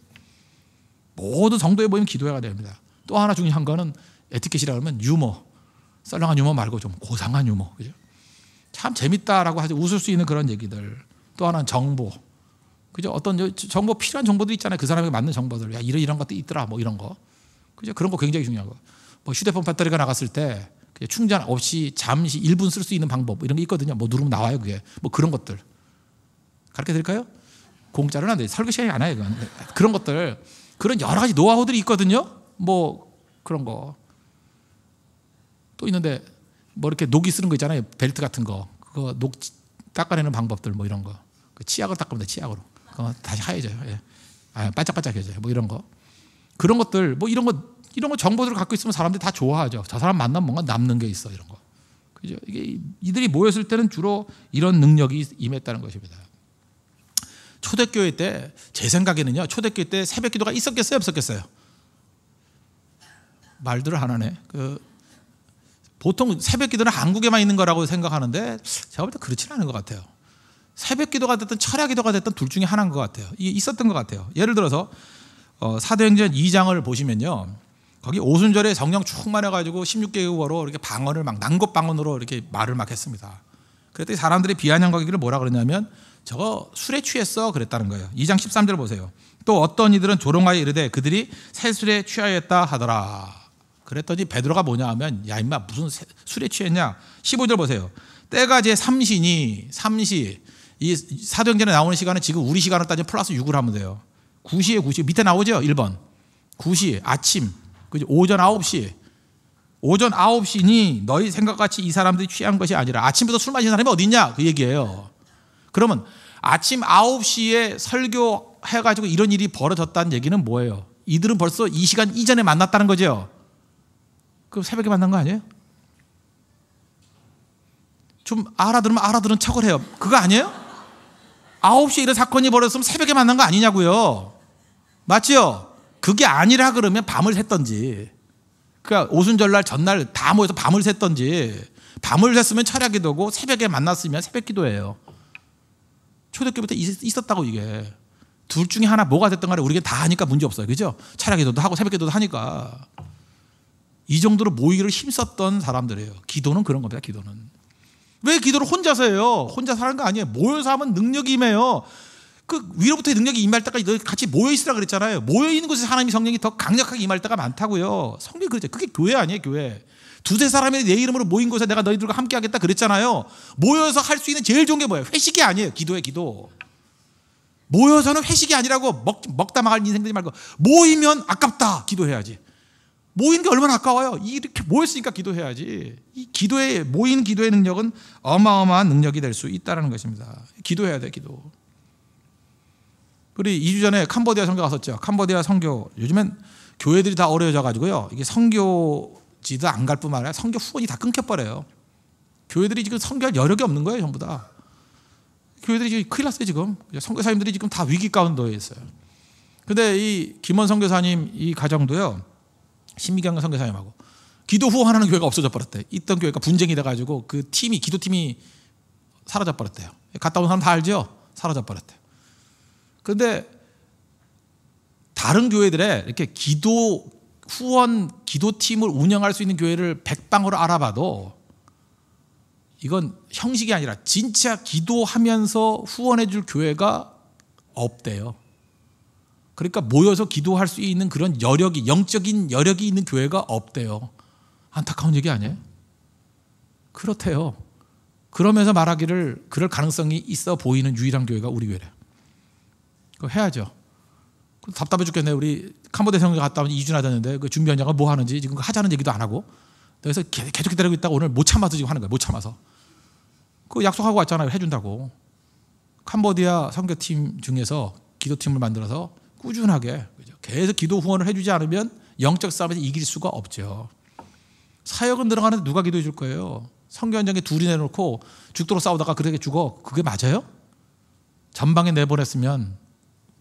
모든 성도의 모임 기도해야 됩니다. 또 하나 중요한 거는 에티켓이라 그러면 유머. 썰렁한 유머 말고 좀 고상한 유머. 그죠? 참 재밌다라고 하죠. 웃을 수 있는 그런 얘기들. 또 하나는 정보. 그죠? 어떤 정보 필요한 정보도 있잖아요. 그 사람에게 맞는 정보들. 야, 이런 이런 것도 있더라. 뭐 이런 거. 그죠? 그런 거 굉장히 중요한 거. 뭐 휴대폰 배터리가 나갔을 때그 충전 없이 잠시 1분 쓸 수 있는 방법 이런 게 있거든요. 뭐 누르면 나와요 그게 뭐 그런 것들 가르쳐 드릴까요? 공짜로는 안 돼. 설교 시간이 안와요 그건. 그런 것들 그런 여러 가지 노하우들이 있거든요. 뭐 그런 거 또 있는데 뭐 이렇게 녹이 쓰는 거 있잖아요. 벨트 같은 거 그거 녹 닦아내는 방법들 뭐 이런 거그 치약을 닦으면 돼 치약으로 그거 다시 하얘져요. 예. 아, 반짝반짝해져요. 뭐 이런 거 그런 것들 뭐 이런 거 이런 거 정보들을 갖고 있으면 사람들이 다 좋아하죠. 저 사람 만나면 뭔가 남는 게 있어 이런 거. 그죠? 이게 이들이 모였을 때는 주로 이런 능력이 임했다는 것입니다. 초대교회 때 제 생각에는요. 초대교회 때 새벽기도가 있었겠어요, 없었겠어요? 말들을 안 하네. 그 보통 새벽기도는 한국에만 있는 거라고 생각하는데 제가 볼때 그렇지는 않은 것 같아요. 새벽기도가 됐든 철야기도가 됐든 둘 중에 하나인 것 같아요. 이게 있었던 것 같아요. 예를 들어서 어, 사도행전 2장을 보시면요. 거기 오순절에 성령 충만해가지고 16개국어로 이렇게 방언을 막 난급 방언으로 이렇게 말을 막 했습니다. 그랬더니 사람들이 비아냥거기를 뭐라 그러냐면 저거 술에 취했어 그랬다는 거예요. 2장 13절 보세요. 또 어떤 이들은 조롱하여 이르되 그들이 새술에 취하였다 하더라. 그랬더니 베드로가 뭐냐 하면 야 임마 무슨 새, 술에 취했냐. 15절 보세요. 때가 제 3시니 3시 이 사도행전에 나오는 시간은 지금 우리 시간을 따지면 플러스 6을 하면 돼요. 9시에 9시 밑에 나오죠. 1번. 9시 아침 그죠 오전 9시. 오전 9시니 너희 생각같이 이 사람들이 취한 것이 아니라 아침부터 술 마신 사람이 어딨냐? 그 얘기예요. 그러면 아침 9시에 설교해가지고 이런 일이 벌어졌다는 얘기는 뭐예요? 이들은 벌써 이 시간 이전에 만났다는 거죠? 그럼 새벽에 만난 거 아니에요? 좀 알아들으면 알아들은 척을 해요. 그거 아니에요? 9시에 이런 사건이 벌어졌으면 새벽에 만난 거 아니냐고요. 맞지요? 그게 아니라 그러면 밤을 샜던지 그러니까 오순절날 전날 다 모여서 밤을 샜던지 밤을 샜으면 철야 기도고 새벽에 만났으면 새벽 기도예요. 초대교부터 있었다고 이게. 둘 중에 하나 뭐가 됐든 간에 우리가 다 하니까 문제 없어요. 그죠? 철야 기도도 하고 새벽 기도도 하니까. 이 정도로 모이기를 힘썼던 사람들이에요. 기도는 그런 겁니다. 기도는. 왜 기도를 혼자서 해요? 혼자 사는 거 아니에요. 모여서 하면 능력이 임해요. 그 위로부터의 능력이 임할 때까지 너희 같이 모여 있으라 그랬잖아요. 모여 있는 곳에 하나님의 성령이 더 강력하게 임할 때가 많다고요. 성경 그죠 그게 교회 아니에요, 교회. 두세 사람이 내 이름으로 모인 곳에 내가 너희들과 함께 하겠다 그랬잖아요. 모여서 할 수 있는 제일 좋은 게 뭐예요? 회식이 아니에요. 기도예 기도. 모여서는 회식이 아니라고 먹, 먹다 망할 인생 되지 말고 모이면 아깝다. 기도해야지. 모인 게 얼마나 아까워요. 이렇게 모였으니까 기도해야지. 이 기도의 모인 기도의 능력은 어마어마한 능력이 될 수 있다라는 것입니다. 기도해야 돼, 기도. 우리 2주 전에 캄보디아 선교 갔었죠. 캄보디아 선교 요즘엔 교회들이 다 어려워져 가지고요. 이게 선교지도 안 갈 뿐만 아니라 선교 후원이 다 끊겨버려요. 교회들이 지금 선교할 여력이 없는 거예요, 전부 다. 교회들이 지금 큰일 났어요, 지금. 선교사님들이 지금 다 위기 가운데 에 있어요. 근데 이 김원 선교사님 이 가정도요. 신미경 선교사님하고 기도 후원하는 교회가 없어져 버렸대. 있던 교회가 분쟁이 돼 가지고 그 팀이 기도팀이 사라져 버렸대요. 갔다 온 사람 다 알죠? 사라져 버렸대요. 그런데 다른 교회들의 이렇게 기도 후원 기도팀을 운영할 수 있는 교회를 백방으로 알아봐도 이건 형식이 아니라 진짜 기도하면서 후원해 줄 교회가 없대요. 그러니까 모여서 기도할 수 있는 그런 여력이 영적인 여력이 있는 교회가 없대요. 안타까운 얘기 아니에요? 그렇대요. 그러면서 말하기를 그럴 가능성이 있어 보이는 유일한 교회가 우리 교회래. 그거 해야죠. 답답해 죽겠네. 우리 캄보디 아 성교 갔다 오면 2주나 됐는데 그 준비 현장을 뭐 하는지 지금 하자는 얘기도 안 하고 그래서 계속 기다리고 있다가 오늘 못 참아서 지금 하는 거예요. 못 참아서. 그 약속하고 왔잖아요. 해준다고. 캄보디아 선교팀 중에서 기도팀을 만들어서 꾸준하게 계속 기도 후원을 해주지 않으면 영적 싸움에서 이길 수가 없죠. 사역은 들어가는데 누가 기도해 줄 거예요? 선교 현장에 둘이 내놓고 죽도록 싸우다가 그렇게 죽어. 그게 맞아요? 전방에 내보냈으면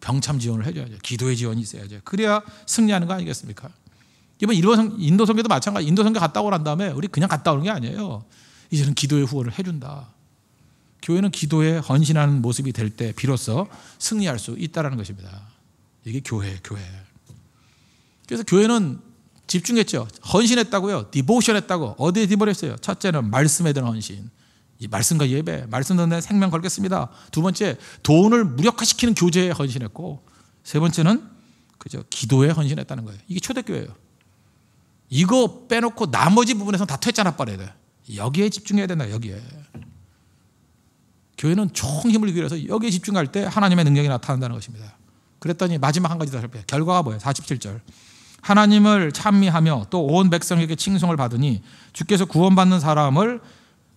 경참 지원을 해줘야죠. 기도의 지원이 있어야죠. 그래야 승리하는 거 아니겠습니까? 이번 일본 인도 선교도 마찬가지. 인도 선교 갔다 오고 난 다음에 우리 그냥 갔다 오는 게 아니에요. 이제는 기도의 후원을 해준다. 교회는 기도에 헌신하는 모습이 될 때 비로소 승리할 수 있다라는 것입니다. 이게 교회, 교회. 그래서 교회는 집중했죠. 헌신했다고요. 디보션 했다고. 어디에 디보했어요? 첫째는 말씀에 대한 헌신. 말씀과 예배, 말씀도 내 생명 걸겠습니다. 두 번째, 돈을 무력화시키는 교제에 헌신했고, 세 번째는 그저 기도에 헌신했다는 거예요. 이게 초대교회예요. 이거 빼놓고 나머지 부분에서는 다 퇴짜나 빠려야 돼. 여기에 집중해야 된다, 여기에. 교회는 총 힘을 기울여서 여기에 집중할 때 하나님의 능력이 나타난다는 것입니다. 그랬더니 마지막 한 가지 더 살펴요. 결과가 뭐예요? 47절. 하나님을 찬미하며 또 온 백성에게 칭송을 받으니 주께서 구원받는 사람을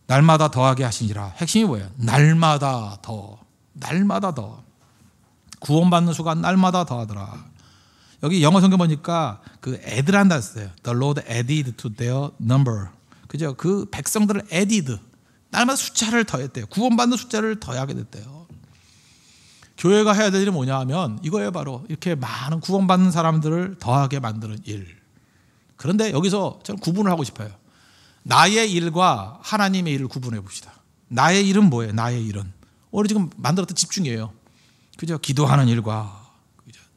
날마다 더하게 하시니라. 핵심이 뭐예요? 날마다 더. 날마다 더. 구원받는 수가 날마다 더하더라. 여기 영어 성경 보니까 그 애들한다 했어요. The Lord added to their number. 그죠? 그 백성들을 added. 날마다 숫자를 더했대요. 구원받는 숫자를 더하게 됐대요. 교회가 해야 될 일이 뭐냐 하면 이거예요 바로 이렇게 많은 구원받는 사람들을 더하게 만드는 일. 그런데 여기서 저는 구분을 하고 싶어요. 나의 일과 하나님의 일을 구분해 봅시다. 나의 일은 뭐예요? 나의 일은 오늘 지금 만들었던 집중이에요. 그죠? 기도하는 일과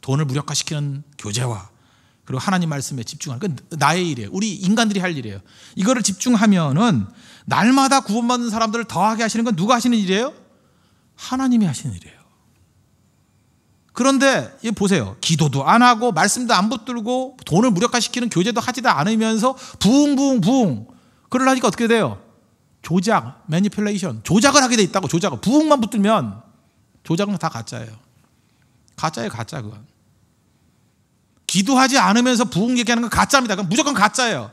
돈을 무력화시키는 교제와 그리고 하나님 말씀에 집중하는 건 나의 일이에요. 우리 인간들이 할 일이에요. 이거를 집중하면은 날마다 구원받는 사람들을 더하게 하시는 건 누가 하시는 일이에요? 하나님이 하시는 일이에요. 그런데 이 보세요. 기도도 안 하고 말씀도 안 붙들고 돈을 무력화시키는 교제도 하지도 않으면서 부웅부웅 부웅 그러려니까 어떻게 돼요? 조작, 매니플레이션, 조작을 하게 돼 있다고 조작을 부흥만 붙들면 조작은 다 가짜예요. 가짜예요, 가짜 그건. 기도하지 않으면서 부흥 얘기하는 건 가짜입니다. 그건 무조건 가짜예요.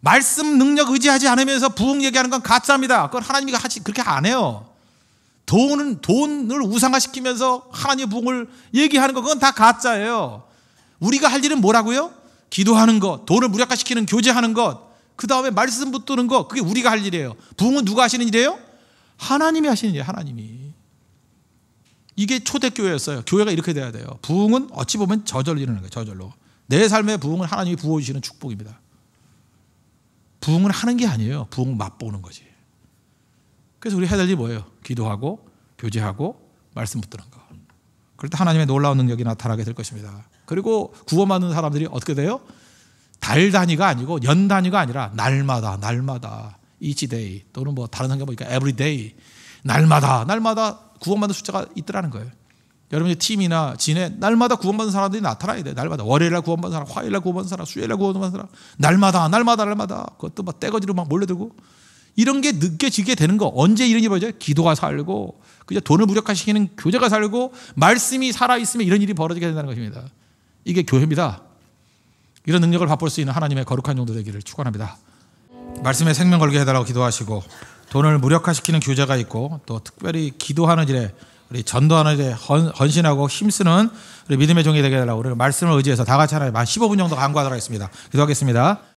말씀 능력 의지하지 않으면서 부흥 얘기하는 건 가짜입니다. 그건 하나님이 하지 그렇게 안 해요. 돈은 돈을 우상화시키면서 하나님의 부흥을 얘기하는 거 그건 다 가짜예요. 우리가 할 일은 뭐라고요? 기도하는 것, 돈을 무력화시키는 교제하는 것, 그 다음에 말씀 붙드는 거 그게 우리가 할 일이에요. 부흥은 누가 하시는 일이에요? 하나님이 하시는 일이에요. 하나님이. 이게 초대교회였어요. 교회가 이렇게 돼야 돼요. 부흥은 어찌 보면 저절로 일어나는 거예요. 저절로. 내 삶의 부흥은 하나님이 부어주시는 축복입니다. 부흥은 하는 게 아니에요. 부흥 맛보는 거지. 그래서 우리 해야 될 일이 뭐예요? 기도하고 교제하고 말씀 붙드는 거. 그럴 때 하나님의 놀라운 능력이 나타나게 될 것입니다. 그리고 구원받는 사람들이 어떻게 돼요? 달 단위가 아니고 연 단위가 아니라 날마다 날마다 each day 또는 뭐 다른 한게 보니까 every day 날마다 날마다 구원받는 숫자가 있더라는 거예요. 여러분의 팀이나 진에 날마다 구원받는 사람들이 나타나야 돼. 날마다 월요일날 구원받는 사람, 화요일날 구원받는 사람, 수요일날 구원받는 사람, 날마다 날마다 날마다 그것도 막 떼거지로 막 몰려들고 이런 게 느껴지게 되는 거 언제 이런 일이 벌어져? 기도가 살고 그저 돈을 무력화시키는 교제가 살고 말씀이 살아 있으면 이런 일이 벌어지게 된다는 것입니다. 이게 교회입니다. 이런 능력을 맛볼 수 있는 하나님의 거룩한 용도 되기를 축원합니다. 말씀에 생명 걸게 해달라고 기도하시고 돈을 무력화시키는 규제가 있고 또 특별히 기도하는 일에 우리 전도하는 일에 헌신하고 힘쓰는 우리 믿음의 종이 되게 해달라고 우리 말씀을 의지해서 다 같이 하나님 한 15분 정도 간구하도록 하겠습니다. 기도하겠습니다.